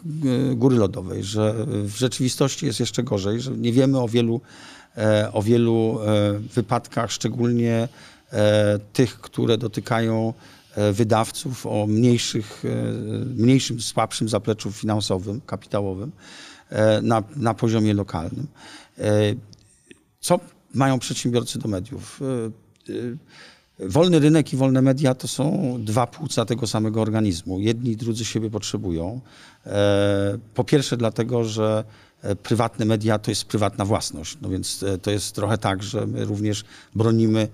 góry lodowej, że w rzeczywistości jest jeszcze gorzej, że nie wiemy o wielu E, o wielu e, wypadkach, szczególnie e, tych, które dotykają wydawców o mniejszych, mniejszym, słabszym zapleczu finansowym, kapitałowym na, na poziomie lokalnym. Co mają przedsiębiorcy do mediów? Wolny rynek i wolne media to są dwa płuca tego samego organizmu. Jedni i drudzy siebie potrzebują. Po pierwsze, dlatego, że E, prywatne media to jest prywatna własność. No więc e, to jest trochę tak, że my również bronimy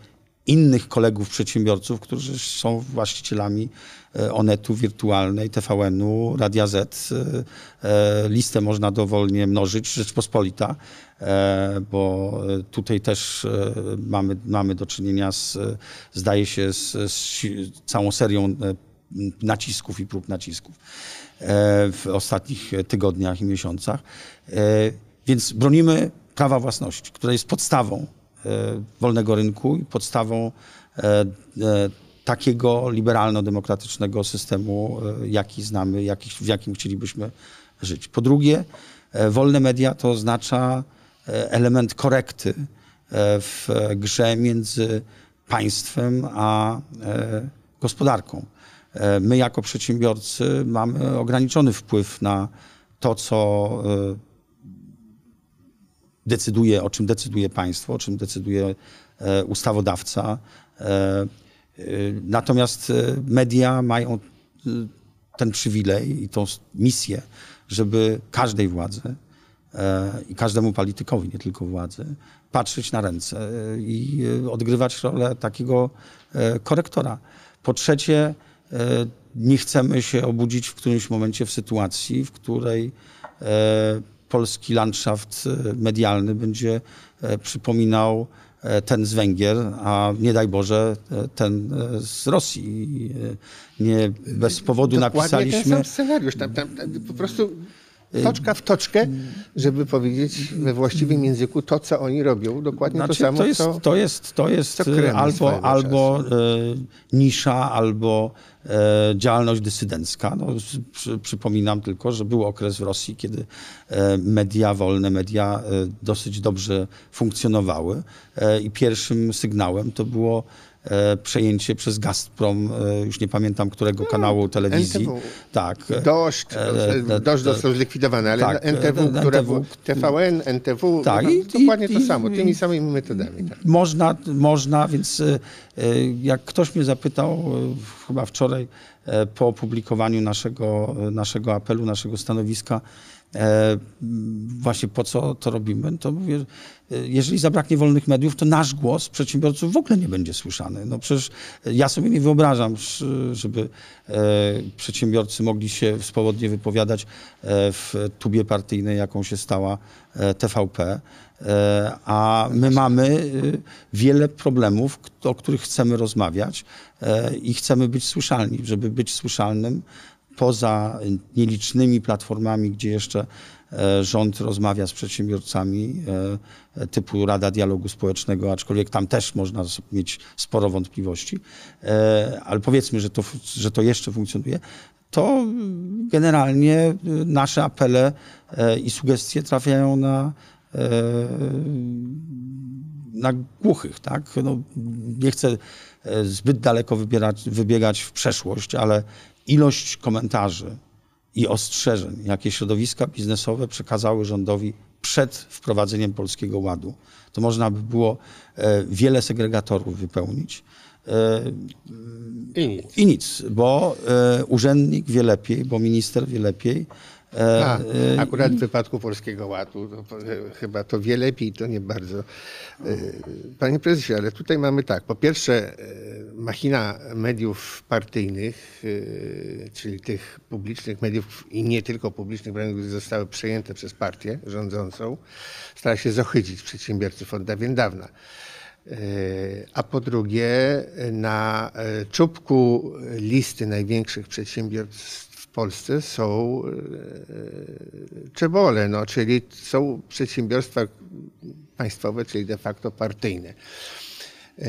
innych kolegów przedsiębiorców, którzy są właścicielami e, Onetu Wirtualnej, TVN-u, Radia Z. Listę można dowolnie mnożyć, Rzeczpospolita, bo tutaj też mamy, mamy do czynienia z, zdaje się, z, z całą serią nacisków i prób nacisków. E, w ostatnich tygodniach i miesiącach. E, więc bronimy prawa własności, które jest podstawą e, wolnego rynku i podstawą takiego liberalno-demokratycznego systemu, jaki znamy, w jakim chcielibyśmy żyć. Po drugie, wolne media to oznacza element korekty w grze między państwem a gospodarką. E, my jako przedsiębiorcy mamy ograniczony wpływ na to, co e, decyduje, o czym decyduje państwo, o czym decyduje e, ustawodawca. Natomiast media mają ten przywilej i tą misję, żeby każdej władzy i każdemu politykowi, nie tylko władzy, patrzeć na ręce i odgrywać rolę takiego korektora. Po trzecie, E, nie chcemy się obudzić w którymś momencie w sytuacji, w której e, polski landschaft e, medialny będzie przypominał ten z Węgier, a nie daj Boże ten z Rosji. Nie bez powodu Dokładnie napisaliśmy. Ten sam scenariusz. Tam, tam, tam po prostu Y, toczka w toczkę, y, żeby powiedzieć y, we właściwym języku to, co oni robią. Dokładnie znaczy, to samo, to jest, co To jest, to jest albo, albo nisza, albo działalność dysydencka. No, przy, przypominam tylko, że był okres w Rosji, kiedy media, wolne media dosyć dobrze funkcjonowały i pierwszym sygnałem to było E, przejęcie przez Gazprom, e, już nie pamiętam którego no, kanału telewizji. NTW. Tak. Dość, e, dość został zlikwidowany, ale tak, NTW, które NTW, TVN, NTW, tak, no, i, dokładnie i, to samo, tymi samymi metodami. Tak. Można, można, więc jak ktoś mnie zapytał chyba wczoraj po opublikowaniu naszego, naszego apelu, naszego stanowiska, E, właśnie po co to robimy, to mówię, e, jeżeli zabraknie wolnych mediów, to nasz głos przedsiębiorców w ogóle nie będzie słyszany. No przecież e, ja sobie nie wyobrażam, żeby przedsiębiorcy mogli się swobodnie wypowiadać w tubie partyjnej, jaką się stała TVP, a my mamy wiele problemów, o których chcemy rozmawiać i chcemy być słyszalni. Żeby być słyszalnym, poza nielicznymi platformami, gdzie jeszcze e, rząd rozmawia z przedsiębiorcami e, typu Rada Dialogu Społecznego, aczkolwiek tam też można mieć sporo wątpliwości, e, ale powiedzmy, że to, że to jeszcze funkcjonuje, to generalnie nasze apele i sugestie trafiają na na głuchych, tak? No, nie chcę zbyt daleko wybierać, wybiegać w przeszłość, ale ilość komentarzy i ostrzeżeń, jakie środowiska biznesowe przekazały rządowi przed wprowadzeniem Polskiego Ładu, to można by było e, wiele segregatorów wypełnić. E, I nic. I nic, bo e, urzędnik wie lepiej, bo minister wie lepiej, E, a, e, akurat w wypadku Polskiego Ładu to, no, e, chyba to wie lepiej, to nie bardzo. Panie prezesie, ale tutaj mamy tak. Po pierwsze, machina mediów partyjnych, czyli tych publicznych mediów i nie tylko publicznych, które zostały przejęte przez partię rządzącą, stara się zohydzić przedsiębiorców od dawien dawna a po drugie na czubku listy największych przedsiębiorstw Polsce są e, czebole, no, czyli są przedsiębiorstwa państwowe, czyli de facto partyjne. E,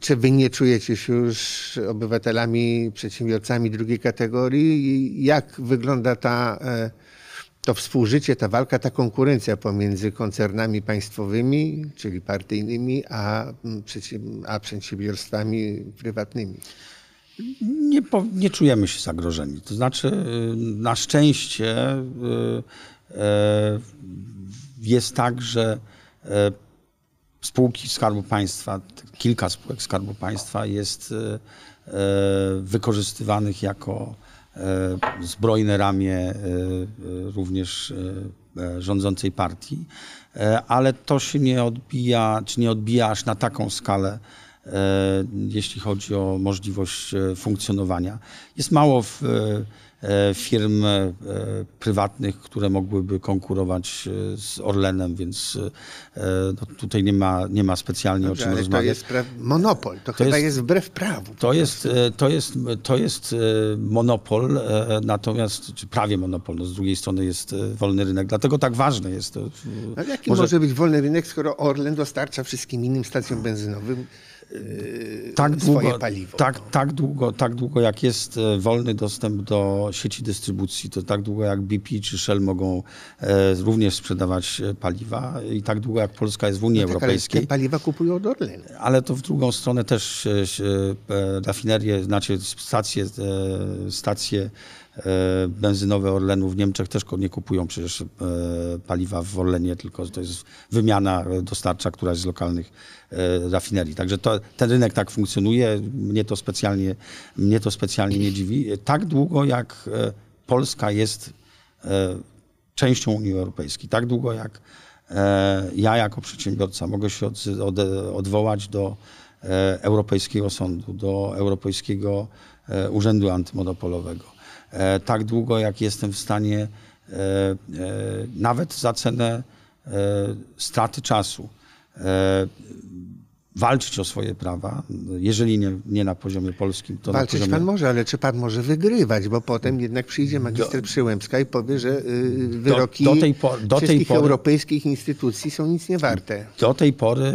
czy wy nie czujecie się już obywatelami, przedsiębiorcami drugiej kategorii? Jak wygląda ta, e, to współżycie, ta walka, ta konkurencja pomiędzy koncernami państwowymi, czyli partyjnymi, a, przedsiębiorstwami prywatnymi? nie, po, nie czujemy się zagrożeni. To znaczy, y, na szczęście y, y, jest tak, że spółki Skarbu Państwa, kilka spółek Skarbu Państwa jest wykorzystywanych jako zbrojne ramię również rządzącej partii, ale to się nie odbija, czy nie odbija aż na taką skalę E, jeśli chodzi o możliwość e, funkcjonowania. Jest mało w, e, firm prywatnych, które mogłyby konkurować z Orlenem, więc no, tutaj nie ma, nie ma specjalnie Dobrze, o czym rozmawiać. To jest monopol, to, to chyba jest, jest wbrew prawu. To jest, to, jest, to jest monopol, natomiast, czy prawie monopol, no, z drugiej strony jest wolny rynek, dlatego tak ważne jest to. Ale no, jaki może... może być wolny rynek, skoro Orlen dostarcza wszystkim innym stacjom benzynowym? tak długo, paliwo. Tak, no. tak, długo, tak długo, jak jest e, wolny dostęp do sieci dystrybucji, to tak długo jak BP czy Shell mogą e, również sprzedawać e, paliwa i tak długo jak Polska jest w Unii no tak, Europejskiej. Ale paliwa kupują od Orlen. Ale to w drugą stronę też rafinerie, znaczy stacje, stacje E, benzynowe Orlenu w Niemczech też nie kupują przecież e, paliwa w Orlenie, tylko to jest wymiana e, dostarcza jest z lokalnych rafinerii. Także to, ten rynek tak funkcjonuje, mnie to, specjalnie, mnie to specjalnie nie dziwi. Tak długo jak Polska jest częścią Unii Europejskiej, tak długo jak ja jako przedsiębiorca mogę się od, od, odwołać do Europejskiego Sądu, do Europejskiego Urzędu Antymonopolowego E, tak długo, jak jestem w stanie e, e, nawet za cenę straty czasu walczyć o swoje prawa, jeżeli nie, nie na poziomie polskim, to Walczyć poziomie... pan może, ale czy pan może wygrywać, bo potem jednak przyjdzie magister do, Przyłębska i powie, że y, wyroki do, do tej por, do tej pory, europejskich instytucji są nic nie warte. Do tej pory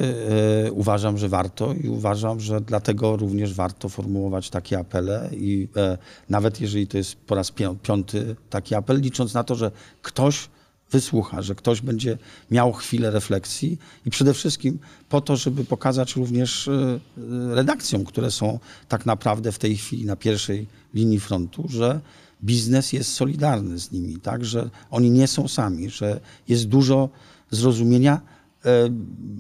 y, uważam, że warto i uważam, że dlatego również warto formułować takie apele i e, nawet jeżeli to jest po raz piąty taki apel, licząc na to, że ktoś wysłucha, że ktoś będzie miał chwilę refleksji i przede wszystkim po to, żeby pokazać również e, e, redakcjom, które są tak naprawdę w tej chwili na pierwszej linii frontu, że biznes jest solidarny z nimi, tak? że oni nie są sami, że jest dużo zrozumienia e,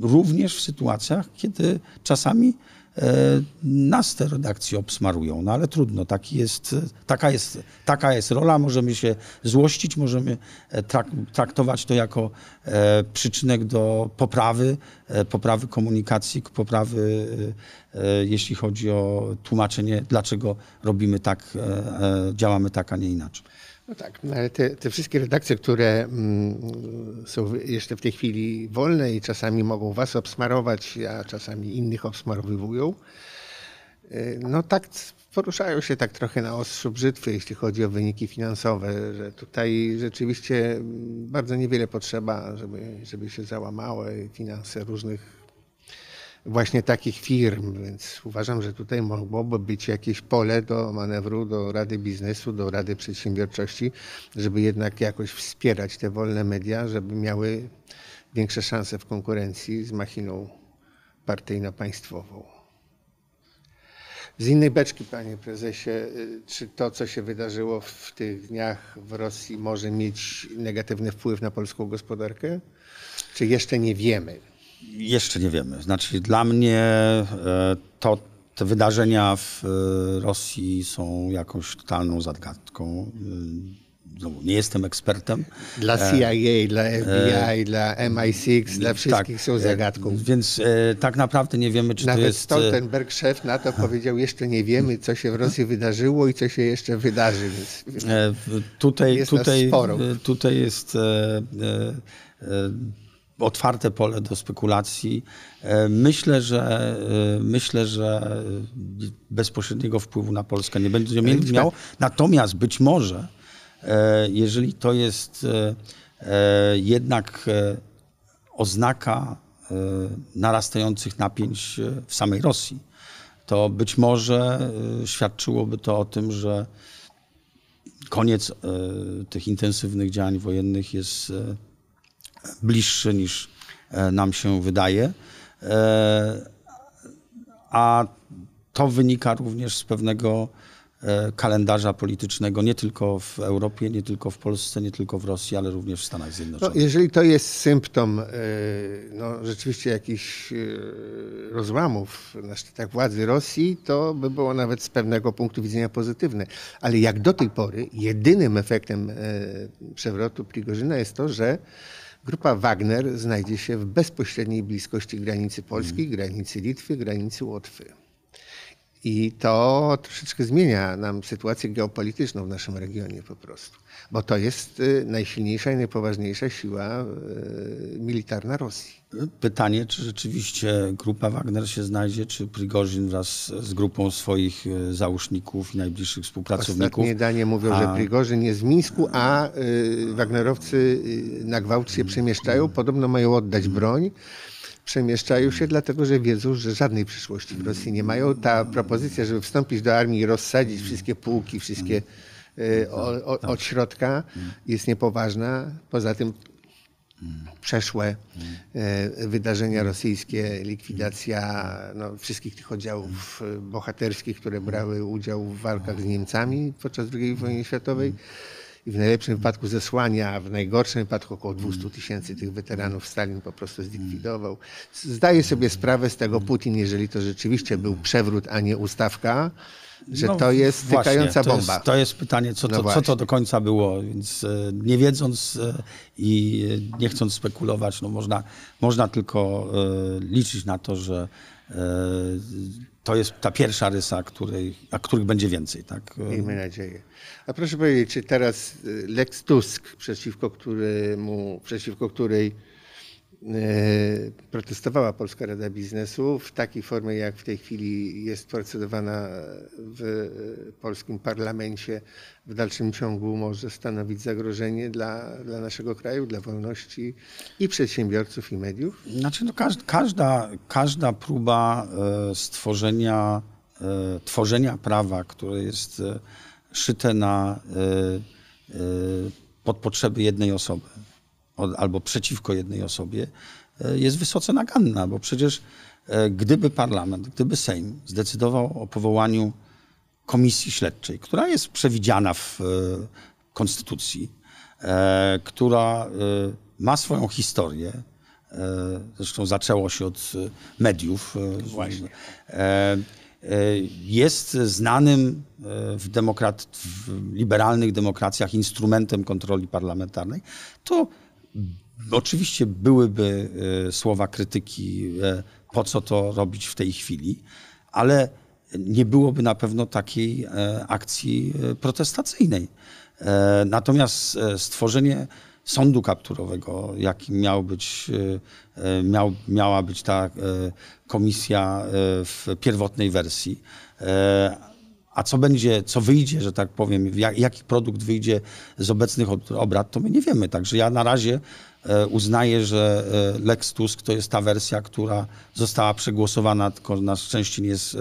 również w sytuacjach, kiedy czasami E, nas te redakcje obsmarują. No ale trudno, taki jest, taka, jest, taka jest rola. Możemy się złościć, możemy e, traktować to jako e, przyczynek do poprawy, poprawy komunikacji, poprawy, jeśli chodzi o tłumaczenie, dlaczego robimy tak, działamy tak, a nie inaczej. No tak, no ale te, te, wszystkie redakcje, które mm, są jeszcze w tej chwili wolne i czasami mogą was obsmarować, a czasami innych obsmarowywują, y, no tak poruszają się tak trochę na ostrzu brzytwy, jeśli chodzi o wyniki finansowe, że tutaj rzeczywiście bardzo niewiele potrzeba, żeby, żeby się załamały finanse różnych właśnie takich firm, więc uważam, że tutaj mogłoby być jakieś pole do manewru do Rady Biznesu, do Rady Przedsiębiorczości, żeby jednak jakoś wspierać te wolne media, żeby miały większe szanse w konkurencji z machiną partyjno-państwową. Z innej beczki, panie prezesie, y, czy to, co się wydarzyło w tych dniach w Rosji, może mieć negatywny wpływ na polską gospodarkę? Czy jeszcze nie wiemy? Jeszcze nie wiemy. Znaczy, dla mnie e, to, te wydarzenia w e, Rosji są jakąś totalną zagadką. E, znowu, nie jestem ekspertem. Dla CIA, dla FBI, e, dla MI6, dla tak, wszystkich tak, są zagadką. Więc e, tak naprawdę nie wiemy, czy Nawet to jest... Nawet Stoltenberg, szef NATO, powiedział, jeszcze nie wiemy, co się w Rosji wydarzyło i co się jeszcze wydarzy. Więc e, tutaj, jest tutaj, tutaj jest otwarte pole do spekulacji. E, myślę, że e, myślę, że bezpośredniego wpływu na Polskę nie będzie miał. Tak. Natomiast być może, e, jeżeli to jest jednak oznaka narastających napięć w samej Rosji, to być może świadczyłoby to o tym, że koniec tych intensywnych działań wojennych jest bliższy niż e, nam się wydaje. E, a to wynika również z pewnego e, kalendarza politycznego nie tylko w Europie, nie tylko w Polsce, nie tylko w Rosji, ale również w Stanach no, Zjednoczonych. No, jeżeli to jest symptom no, rzeczywiście jakichś rozłamów na szczytach władzy Rosji, to by było nawet z pewnego punktu widzenia pozytywne. Ale jak do tej pory jedynym efektem przewrotu Prigorzyna jest to, że Grupa Wagner znajdzie się w bezpośredniej bliskości granicy Polski, mhm. granicy Litwy, granicy Łotwy. I to troszeczkę zmienia nam sytuację geopolityczną w naszym regionie po prostu, bo to jest y, najsilniejsza i najpoważniejsza siła y, militarna Rosji. Pytanie, czy rzeczywiście grupa Wagner się znajdzie, czy Prigorzin wraz z grupą swoich y, załóżników i najbliższych współpracowników. Ostatnie danie mówią, a... że Prigorzin jest w Mińsku, a Wagnerowcy na gwałt się przemieszczają, podobno mają oddać broń przemieszczają się, dlatego że wiedzą, że żadnej przyszłości w Rosji nie mają. Ta propozycja, żeby wstąpić do armii i rozsadzić wszystkie pułki, wszystkie mm. e, o, o, tak. od środka, mm. jest niepoważna. Poza tym mm. przeszłe e, wydarzenia rosyjskie, likwidacja no, wszystkich tych oddziałów e, bohaterskich, które brały udział w walkach z Niemcami podczas II wojny światowej w najlepszym wypadku zesłania, a w najgorszym wypadku około 200 tysięcy tych weteranów Stalin po prostu zlikwidował. Zdaję sobie sprawę z tego Putin, jeżeli to rzeczywiście był przewrót, a nie ustawka, że no, to jest stykająca bomba. To jest, to jest pytanie, co, no to, co to do końca było, więc e, nie wiedząc e, i e, nie chcąc spekulować, no można, można tylko liczyć na to, że to jest ta pierwsza rysa, której, a których będzie więcej. Tak? Miejmy nadzieję. A proszę powiedzieć, czy teraz y, Lex Tusk, przeciwko, któremu, przeciwko której E, protestowała Polska Rada Biznesu w takiej formie, jak w tej chwili jest procedowana w polskim parlamencie, w dalszym ciągu może stanowić zagrożenie dla, dla naszego kraju, dla wolności i przedsiębiorców, i mediów? Znaczy, no każda, każda, każda próba e, stworzenia, e, tworzenia prawa, które jest szyte na pod potrzeby jednej osoby, albo przeciwko jednej osobie e, jest wysoce naganna, bo przecież e, gdyby parlament, gdyby Sejm zdecydował o powołaniu komisji śledczej, która jest przewidziana w e, konstytucji, która ma swoją historię, zresztą zaczęło się od mediów. Właśnie. Jest znanym w, demokrat, w liberalnych demokracjach instrumentem kontroli parlamentarnej, to no, oczywiście byłyby e, słowa krytyki, e, po co to robić w tej chwili, ale nie byłoby na pewno takiej e, akcji protestacyjnej. Natomiast stworzenie sądu kapturowego, jakim miał być, miał, miała być ta komisja w pierwotnej wersji, a co będzie, co wyjdzie, że tak powiem, jak, jaki produkt wyjdzie z obecnych obrad, to my nie wiemy. Także ja na razie e, uznaję, że e, Lex Tusk to jest ta wersja, która została przegłosowana, tylko na szczęście nie jest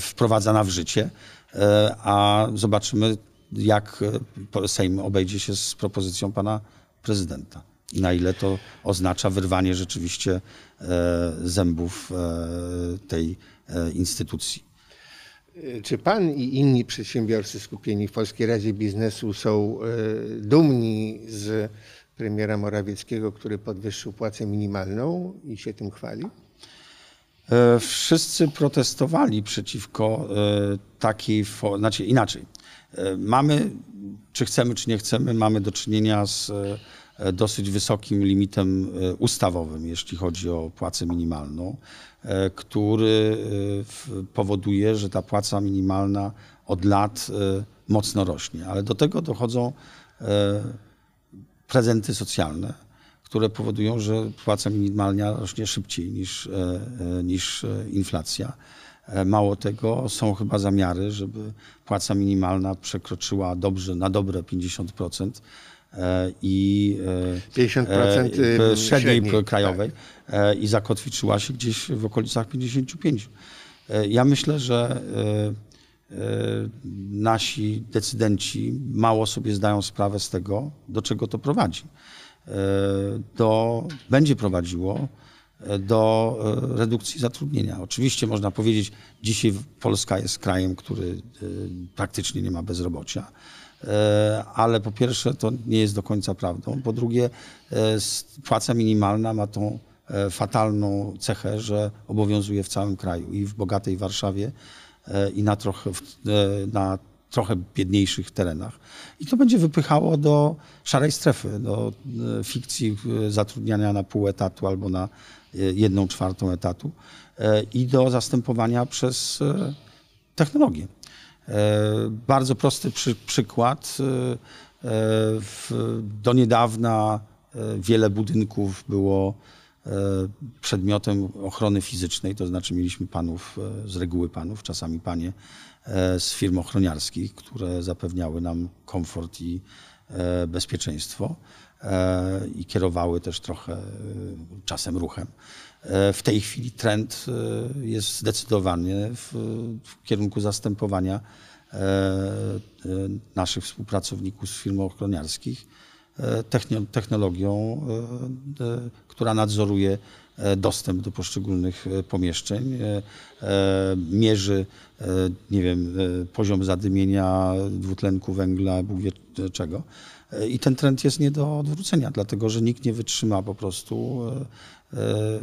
wprowadzana w życie. E, a zobaczymy, jak Sejm obejdzie się z propozycją pana prezydenta. I na ile to oznacza wyrwanie rzeczywiście zębów tej instytucji. Y, czy pan i inni przedsiębiorcy skupieni w Polskiej Radzie Biznesu są y, dumni z premiera Morawieckiego, który podwyższył płacę minimalną i się tym chwali? E, wszyscy protestowali przeciwko e, takiej, znaczy inaczej. E, mamy, czy chcemy, czy nie chcemy, mamy do czynienia z dosyć wysokim limitem ustawowym, jeśli chodzi o płacę minimalną. E, który e, powoduje, że ta płaca minimalna od lat e, mocno rośnie. Ale do tego dochodzą prezenty socjalne, które powodują, że płaca minimalna rośnie szybciej niż, niż inflacja. Mało tego, są chyba zamiary, żeby płaca minimalna przekroczyła dobrze, na dobre 50%. E, i 50% e, e, mm, średniej, średniej tak. krajowej tak. i zakotwiczyła się gdzieś w okolicach 55. Ja myślę, że nasi decydenci mało sobie zdają sprawę z tego, do czego to prowadzi. Do, będzie prowadziło do redukcji zatrudnienia. Oczywiście można powiedzieć, dzisiaj Polska jest krajem, który praktycznie nie ma bezrobocia. E, ale po pierwsze to nie jest do końca prawdą. Po drugie, e, płaca minimalna ma tą e, fatalną cechę, że obowiązuje w całym kraju i w bogatej Warszawie i na trochę, na trochę biedniejszych terenach. I to będzie wypychało do szarej strefy, do fikcji zatrudniania na pół etatu albo na jedną czwartą etatu i do zastępowania przez technologię. E, bardzo prosty przy, przykład. E, e, do niedawna wiele budynków było przedmiotem ochrony fizycznej, to znaczy mieliśmy panów, z reguły panów, czasami panie z firm ochroniarskich, które zapewniały nam komfort i bezpieczeństwo i kierowały też trochę czasem ruchem. E, w tej chwili trend e, jest zdecydowany w, w kierunku zastępowania e, naszych współpracowników z firm ochroniarskich technologią, która nadzoruje dostęp do poszczególnych pomieszczeń, mierzy, nie wiem, poziom zadymienia dwutlenku węgla, Bóg wie czego. I ten trend jest nie do odwrócenia, dlatego że nikt nie wytrzyma po prostu E,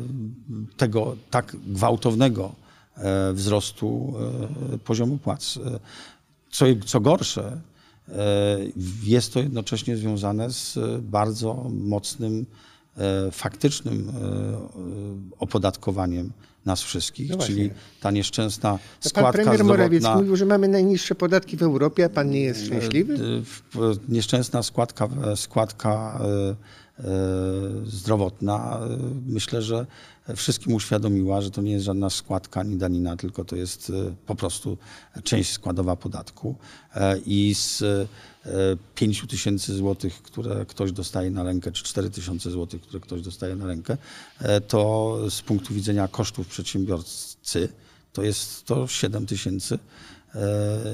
tego tak gwałtownego e, wzrostu e, poziomu płac. Co, co gorsze, jest to jednocześnie związane z bardzo mocnym, faktycznym opodatkowaniem nas wszystkich, no czyli ta nieszczęsna składka Pan premier Morawiec mówił, że mamy najniższe podatki w Europie, a pan nie jest szczęśliwy? Nieszczęsna składka, składka E, zdrowotna, e, myślę, że wszystkim uświadomiła, że to nie jest żadna składka ani danina, tylko to jest e, po prostu część składowa podatku. I z 5 tysięcy złotych, które ktoś dostaje na rękę, czy 4 tysiące złotych, które ktoś dostaje na rękę, to z punktu widzenia kosztów przedsiębiorcy to jest to 7 tysięcy,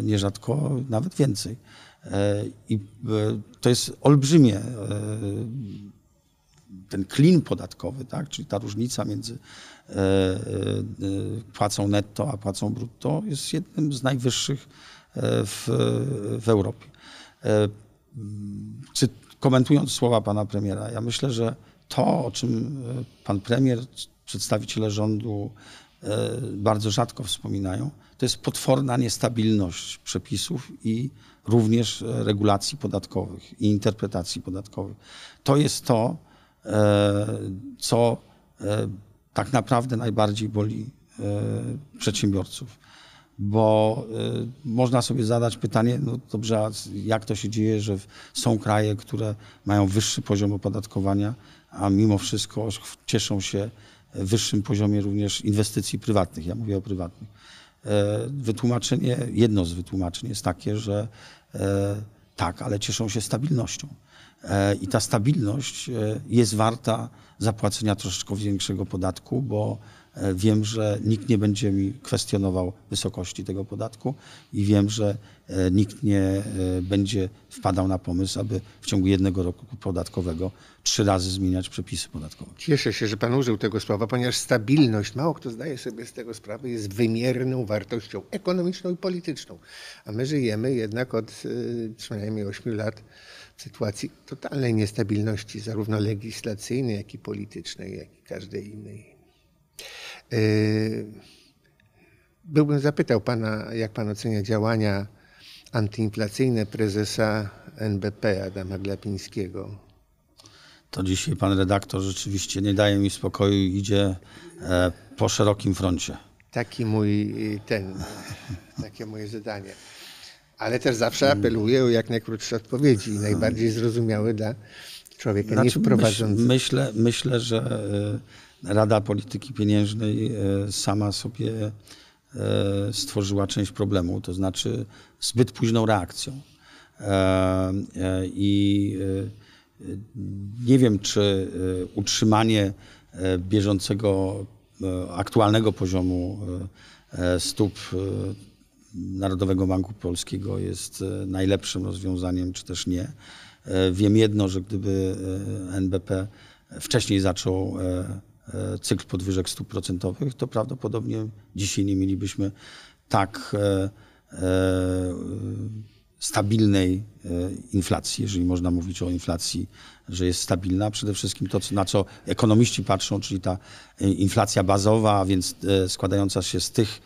nierzadko nawet więcej. I to jest olbrzymie ten klin podatkowy, tak? czyli ta różnica między e, e, płacą netto a płacą brutto jest jednym z najwyższych e, w, w Europie. Mm, komentując słowa pana premiera, ja myślę, że to, o czym pan premier, przedstawiciele rządu bardzo rzadko wspominają, to jest potworna niestabilność przepisów i również regulacji podatkowych i interpretacji podatkowych. To jest to, E, co e, tak naprawdę najbardziej boli e, przedsiębiorców. Bo można sobie zadać pytanie, no dobrze, jak to się dzieje, że są kraje, które mają wyższy poziom opodatkowania, a mimo wszystko cieszą się wyższym poziomie również inwestycji prywatnych. Ja mówię o prywatnych. Wytłumaczenie, jedno z wytłumaczeń jest takie, że tak, ale cieszą się stabilnością. E, I ta stabilność e, jest warta zapłacenia troszeczkę większego podatku, bo e, wiem, że nikt nie będzie mi kwestionował wysokości tego podatku i wiem, że nikt nie będzie wpadał na pomysł, aby w ciągu jednego roku podatkowego trzy razy zmieniać przepisy podatkowe. Cieszę się, że Pan użył tego słowa, ponieważ stabilność, mało kto zdaje sobie z tego sprawy, jest wymierną wartością ekonomiczną i polityczną. A my żyjemy jednak od przynajmniej 8 lat sytuacji totalnej niestabilności, zarówno legislacyjnej, jak i politycznej, jak i każdej innej. Yy, byłbym zapytał pana, jak pan ocenia działania antyinflacyjne prezesa NBP Adama Glapińskiego. To dzisiaj pan redaktor rzeczywiście nie daje mi spokoju, i idzie e, po szerokim froncie. Taki mój y, ten, takie moje zadanie ale też zawsze mhm. apeluję o jak najkrótsze odpowiedzi, najbardziej zrozumiałe dla człowieka, znaczy, nie Myśl, myślę, myślę, że e, Rada Polityki Pieniężnej e, sama sobie e, stworzyła część problemu, to znaczy zbyt późną reakcją. I nie wiem, czy utrzymanie bieżącego, aktualnego poziomu stóp Narodowego Banku Polskiego jest e, najlepszym rozwiązaniem, czy też nie. E, wiem jedno, że gdyby e, NBP wcześniej zaczął cykl podwyżek stóp procentowych, to prawdopodobnie dzisiaj nie mielibyśmy tak stabilnej inflacji, jeżeli można mówić o inflacji, że jest stabilna. Przede wszystkim to, na co ekonomiści patrzą, czyli ta inflacja bazowa, a więc składająca się z tych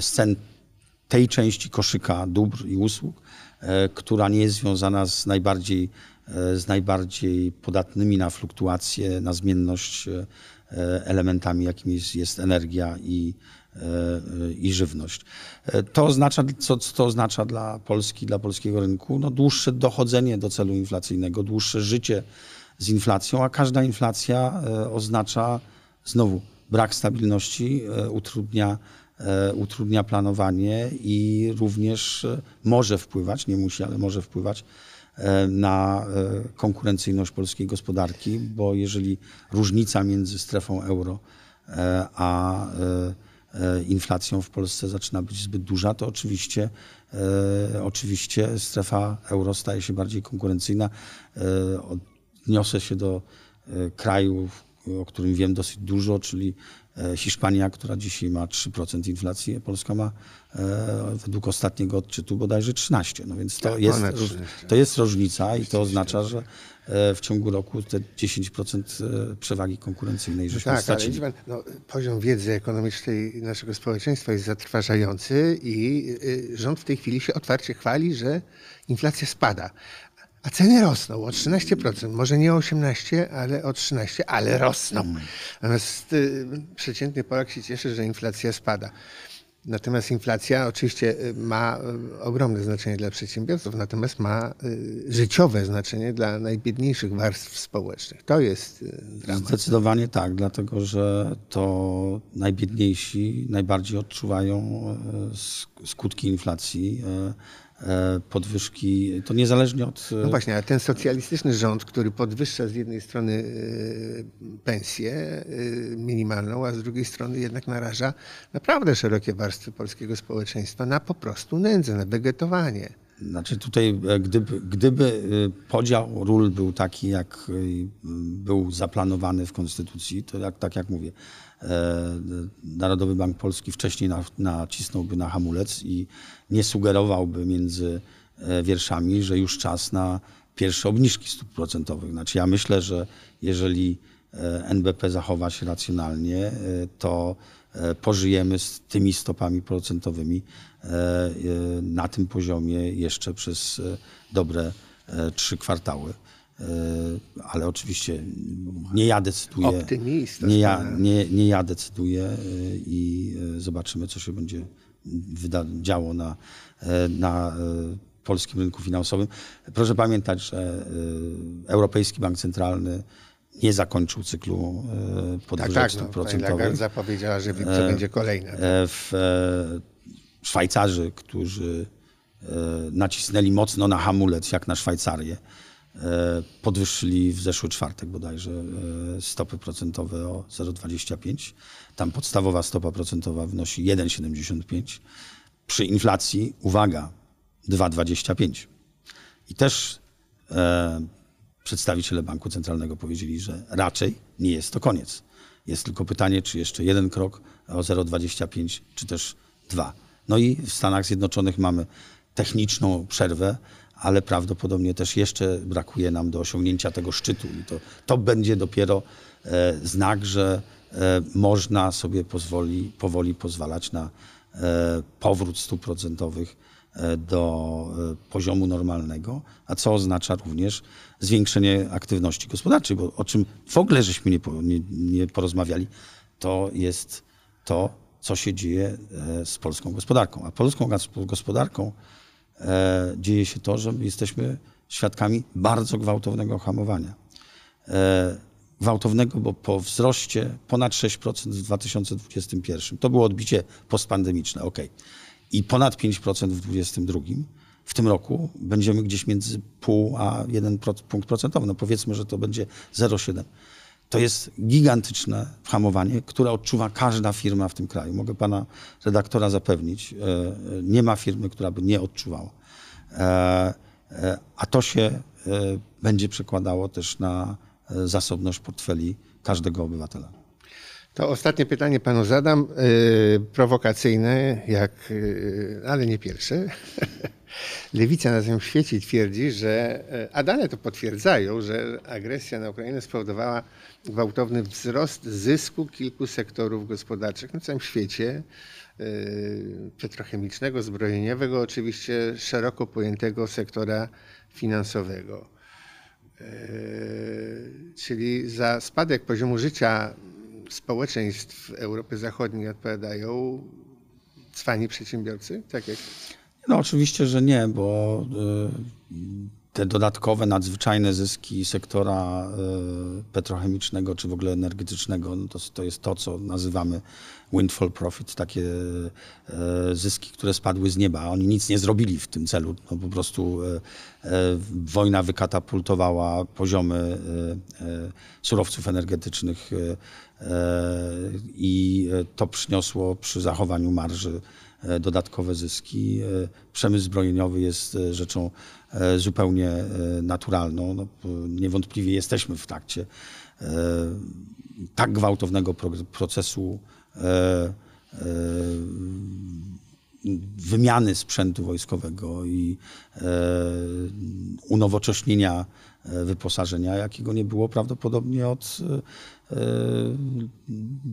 scen tej części koszyka dóbr i usług, e, która nie jest związana z najbardziej, e, z najbardziej podatnymi na fluktuacje, na zmienność e, elementami, jakimi jest, jest energia i, i żywność. To oznacza, co, co to oznacza dla Polski, dla polskiego rynku? No, dłuższe dochodzenie do celu inflacyjnego, dłuższe życie z inflacją, a każda inflacja oznacza znowu brak stabilności, utrudnia E, utrudnia planowanie i również e, może wpływać, nie musi, ale może wpływać e, na konkurencyjność polskiej gospodarki, bo jeżeli różnica między strefą euro a inflacją w Polsce zaczyna być zbyt duża, to oczywiście, oczywiście strefa euro staje się bardziej konkurencyjna. Odniosę się do kraju, o którym wiem dosyć dużo, czyli E, Hiszpania, która dzisiaj ma 3% inflacji, a Polska ma e, według ostatniego odczytu bodajże 13%. No więc to, tak, jest, to jest różnica i to oznacza, tak. że e, w ciągu roku te 10% przewagi konkurencyjnej no żeśmy tak, stracili. Ale, no, poziom wiedzy ekonomicznej naszego społeczeństwa jest zatrważający i rząd w tej chwili się otwarcie chwali, że inflacja spada. A ceny rosną o 13%, może nie o 18%, ale o 13%, ale rosną. Mm. Natomiast y, przeciętny Polak się cieszy, że inflacja spada. Natomiast inflacja oczywiście y, ma y, ogromne znaczenie dla przedsiębiorców, natomiast ma y, życiowe znaczenie dla najbiedniejszych warstw społecznych. To jest dramat. Zdecydowanie tak, dlatego że to najbiedniejsi najbardziej odczuwają skutki inflacji E, podwyżki, to niezależnie od... E, no właśnie, a ten socjalistyczny rząd, który podwyższa z jednej strony e, pensję minimalną, a z drugiej strony jednak naraża naprawdę szerokie warstwy polskiego społeczeństwa na po prostu nędzę, na wegetowanie. Znaczy tutaj, gdyby, gdyby podział ról był taki, jak był zaplanowany w Konstytucji, to jak, tak jak mówię, E, Narodowy Bank Polski wcześniej nacisnąłby na hamulec i nie sugerowałby między e, wierszami, że już czas na pierwsze obniżki stóp procentowych. Znaczy ja myślę, że jeżeli e, NBP zachowa się racjonalnie, to pożyjemy z tymi stopami procentowymi na tym poziomie jeszcze przez dobre trzy kwartały. E, ale oczywiście nie ja decyduję. Optymista. Nie ja, nie, nie ja decyduję e, i e, zobaczymy, co się będzie działo na, na polskim rynku finansowym. Proszę pamiętać, że Europejski Bank Centralny nie zakończył cyklu podwyżek tak, tak, no, Pani Lagarde zapowiedziała, że w będzie kolejne. No. W, Szwajcarzy, którzy nacisnęli mocno na hamulec, jak na Szwajcarię, E, podwyższyli w zeszły czwartek bodajże e, stopy procentowe o 0,25. Tam podstawowa stopa procentowa wynosi 1,75. Przy inflacji, uwaga, 2,25. I też e, przedstawiciele Banku Centralnego powiedzieli, że raczej nie jest to koniec. Jest tylko pytanie, czy jeszcze jeden krok o 0,25, czy też dwa. No i w Stanach Zjednoczonych mamy techniczną przerwę ale prawdopodobnie też jeszcze brakuje nam do osiągnięcia tego szczytu. I to, to będzie dopiero e, znak, że e, można sobie pozwoli, powoli pozwalać na e, powrót stóp procentowych e, do e, poziomu normalnego, a co oznacza również zwiększenie aktywności gospodarczej, bo o czym w ogóle żeśmy nie, nie, nie porozmawiali, to jest to, co się dzieje e, z polską gospodarką. A polską gospodarką E, dzieje się to, że jesteśmy świadkami bardzo gwałtownego hamowania. E, gwałtownego, bo po wzroście ponad 6% w 2021, to było odbicie postpandemiczne, ok, i ponad 5% w 2022, w tym roku będziemy gdzieś między pół a 1 punkt procentowy. No powiedzmy, że to będzie 0,7. To jest gigantyczne hamowanie, które odczuwa każda firma w tym kraju. Mogę pana redaktora zapewnić, e, e, nie ma firmy, która by nie odczuwała. E, a to się będzie przekładało też na zasobność portfeli każdego obywatela. To ostatnie pytanie panu zadam, prowokacyjne, jak, ale nie pierwsze. [LAUGHS] Lewica na tym świecie twierdzi, że, a dane to potwierdzają, że agresja na Ukrainę spowodowała gwałtowny wzrost zysku kilku sektorów gospodarczych na całym świecie, y, petrochemicznego, zbrojeniowego, oczywiście szeroko pojętego sektora finansowego. Y, czyli za spadek poziomu życia społeczeństw Europy Zachodniej odpowiadają cwani przedsiębiorcy, tak jak no oczywiście, że nie, bo y, te dodatkowe, nadzwyczajne zyski sektora e, petrochemicznego czy w ogóle energetycznego, no to, to jest to, co nazywamy windfall profit, takie e, zyski, które spadły z nieba. Oni nic nie zrobili w tym celu. No po prostu e, wojna wykatapultowała poziomy surowców energetycznych i to przyniosło przy zachowaniu marży dodatkowe zyski. Przemysł zbrojeniowy jest rzeczą E, zupełnie e, naturalną. No, e, niewątpliwie jesteśmy w trakcie tak gwałtownego procesu wymiany sprzętu wojskowego i unowocześnienia wyposażenia, jakiego nie było prawdopodobnie od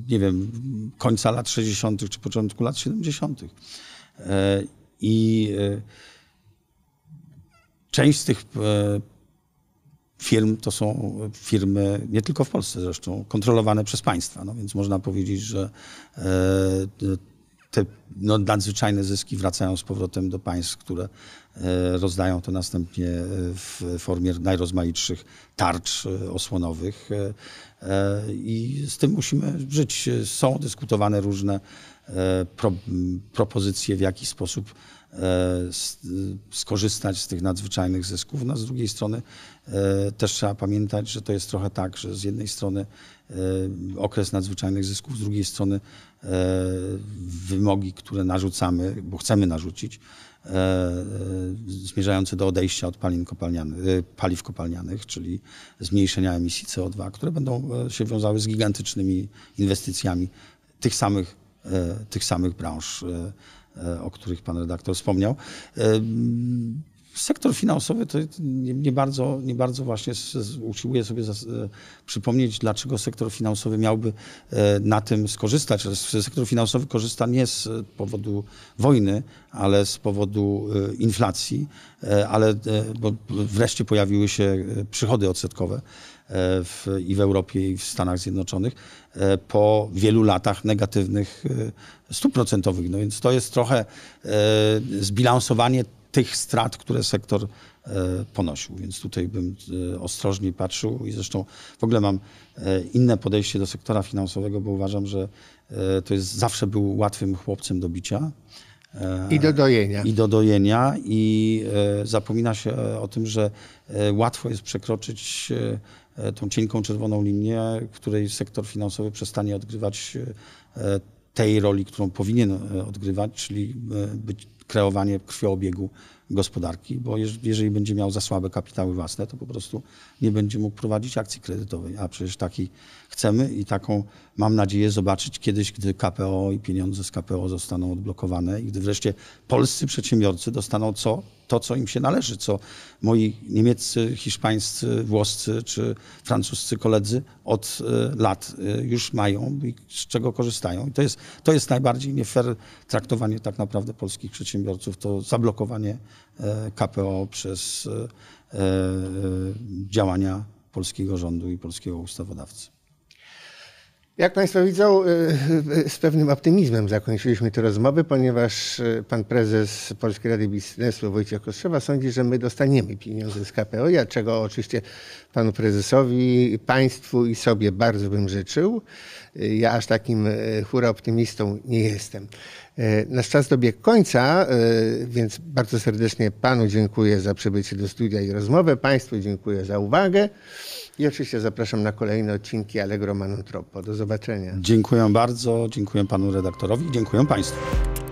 nie wiem, końca lat 60. czy początku lat 70. I Część z tych e, firm to są firmy nie tylko w Polsce zresztą, kontrolowane przez państwa, no więc można powiedzieć, że e, te no, nadzwyczajne zyski wracają z powrotem do państw, które e, rozdają to następnie w formie najrozmaitszych tarcz osłonowych. I z tym musimy żyć. Są dyskutowane różne pro, propozycje, w jaki sposób E, e, skorzystać z tych nadzwyczajnych zysków. No, z drugiej strony e, też trzeba pamiętać, że to jest trochę tak, że z jednej strony okres nadzwyczajnych zysków, z drugiej strony wymogi, które narzucamy, bo chcemy narzucić, zmierzające do odejścia od palin kopalnianych, paliw kopalnianych, czyli zmniejszenia emisji CO2, które będą się wiązały z gigantycznymi inwestycjami tych samych, tych samych branż E, o których pan redaktor wspomniał. E, sektor finansowy to nie, nie bardzo, nie bardzo właśnie usiłuję sobie e, przypomnieć, dlaczego sektor finansowy miałby na tym skorzystać. Sektor finansowy korzysta nie z powodu wojny, ale z powodu inflacji, ale bo wreszcie pojawiły się przychody odsetkowe w, i w Europie, i w Stanach Zjednoczonych e, po wielu latach negatywnych, e, procentowych, No więc to jest trochę e, zbilansowanie tych strat, które sektor ponosił. Więc tutaj bym ostrożniej patrzył i zresztą w ogóle mam inne podejście do sektora finansowego, bo uważam, że to jest zawsze był łatwym chłopcem do bicia. I do dojenia. I do dojenia. I zapomina się o tym, że łatwo jest przekroczyć E, tą cienką czerwoną linię, której sektor finansowy przestanie odgrywać e, tej roli, którą powinien e, odgrywać, czyli być, kreowanie krwioobiegu gospodarki, bo jeżeli będzie miał za słabe kapitały własne, to po prostu nie będzie mógł prowadzić akcji kredytowej, a przecież taki chcemy i taką mam nadzieję zobaczyć kiedyś, gdy KPO i pieniądze z KPO zostaną odblokowane i gdy wreszcie polscy przedsiębiorcy dostaną co? to, co im się należy, co moi niemieccy, hiszpańscy, włoscy czy francuscy koledzy od e, lat e, już mają i z czego korzystają. I to jest, to jest najbardziej nie fair traktowanie tak naprawdę polskich przedsiębiorców, to zablokowanie e, KPO przez działania polskiego rządu i polskiego ustawodawcy. Jak Państwo widzą, y, y, y, z pewnym optymizmem zakończyliśmy tę rozmowę, ponieważ pan prezes Polskiej Rady Biznesu Wojciech Kostrzewa sądzi, że my dostaniemy pieniądze z KPO, ja czego oczywiście panu prezesowi, państwu i sobie bardzo bym życzył ja aż takim e, hura optymistą nie jestem. E, nasz czas dobiegł końca, e, więc bardzo serdecznie Panu dziękuję za przybycie do studia i rozmowę. Państwu dziękuję za uwagę. I oczywiście zapraszam na kolejne odcinki Allegro Manotropo. Do zobaczenia. Dziękuję bardzo, dziękuję panu redaktorowi, dziękuję państwu.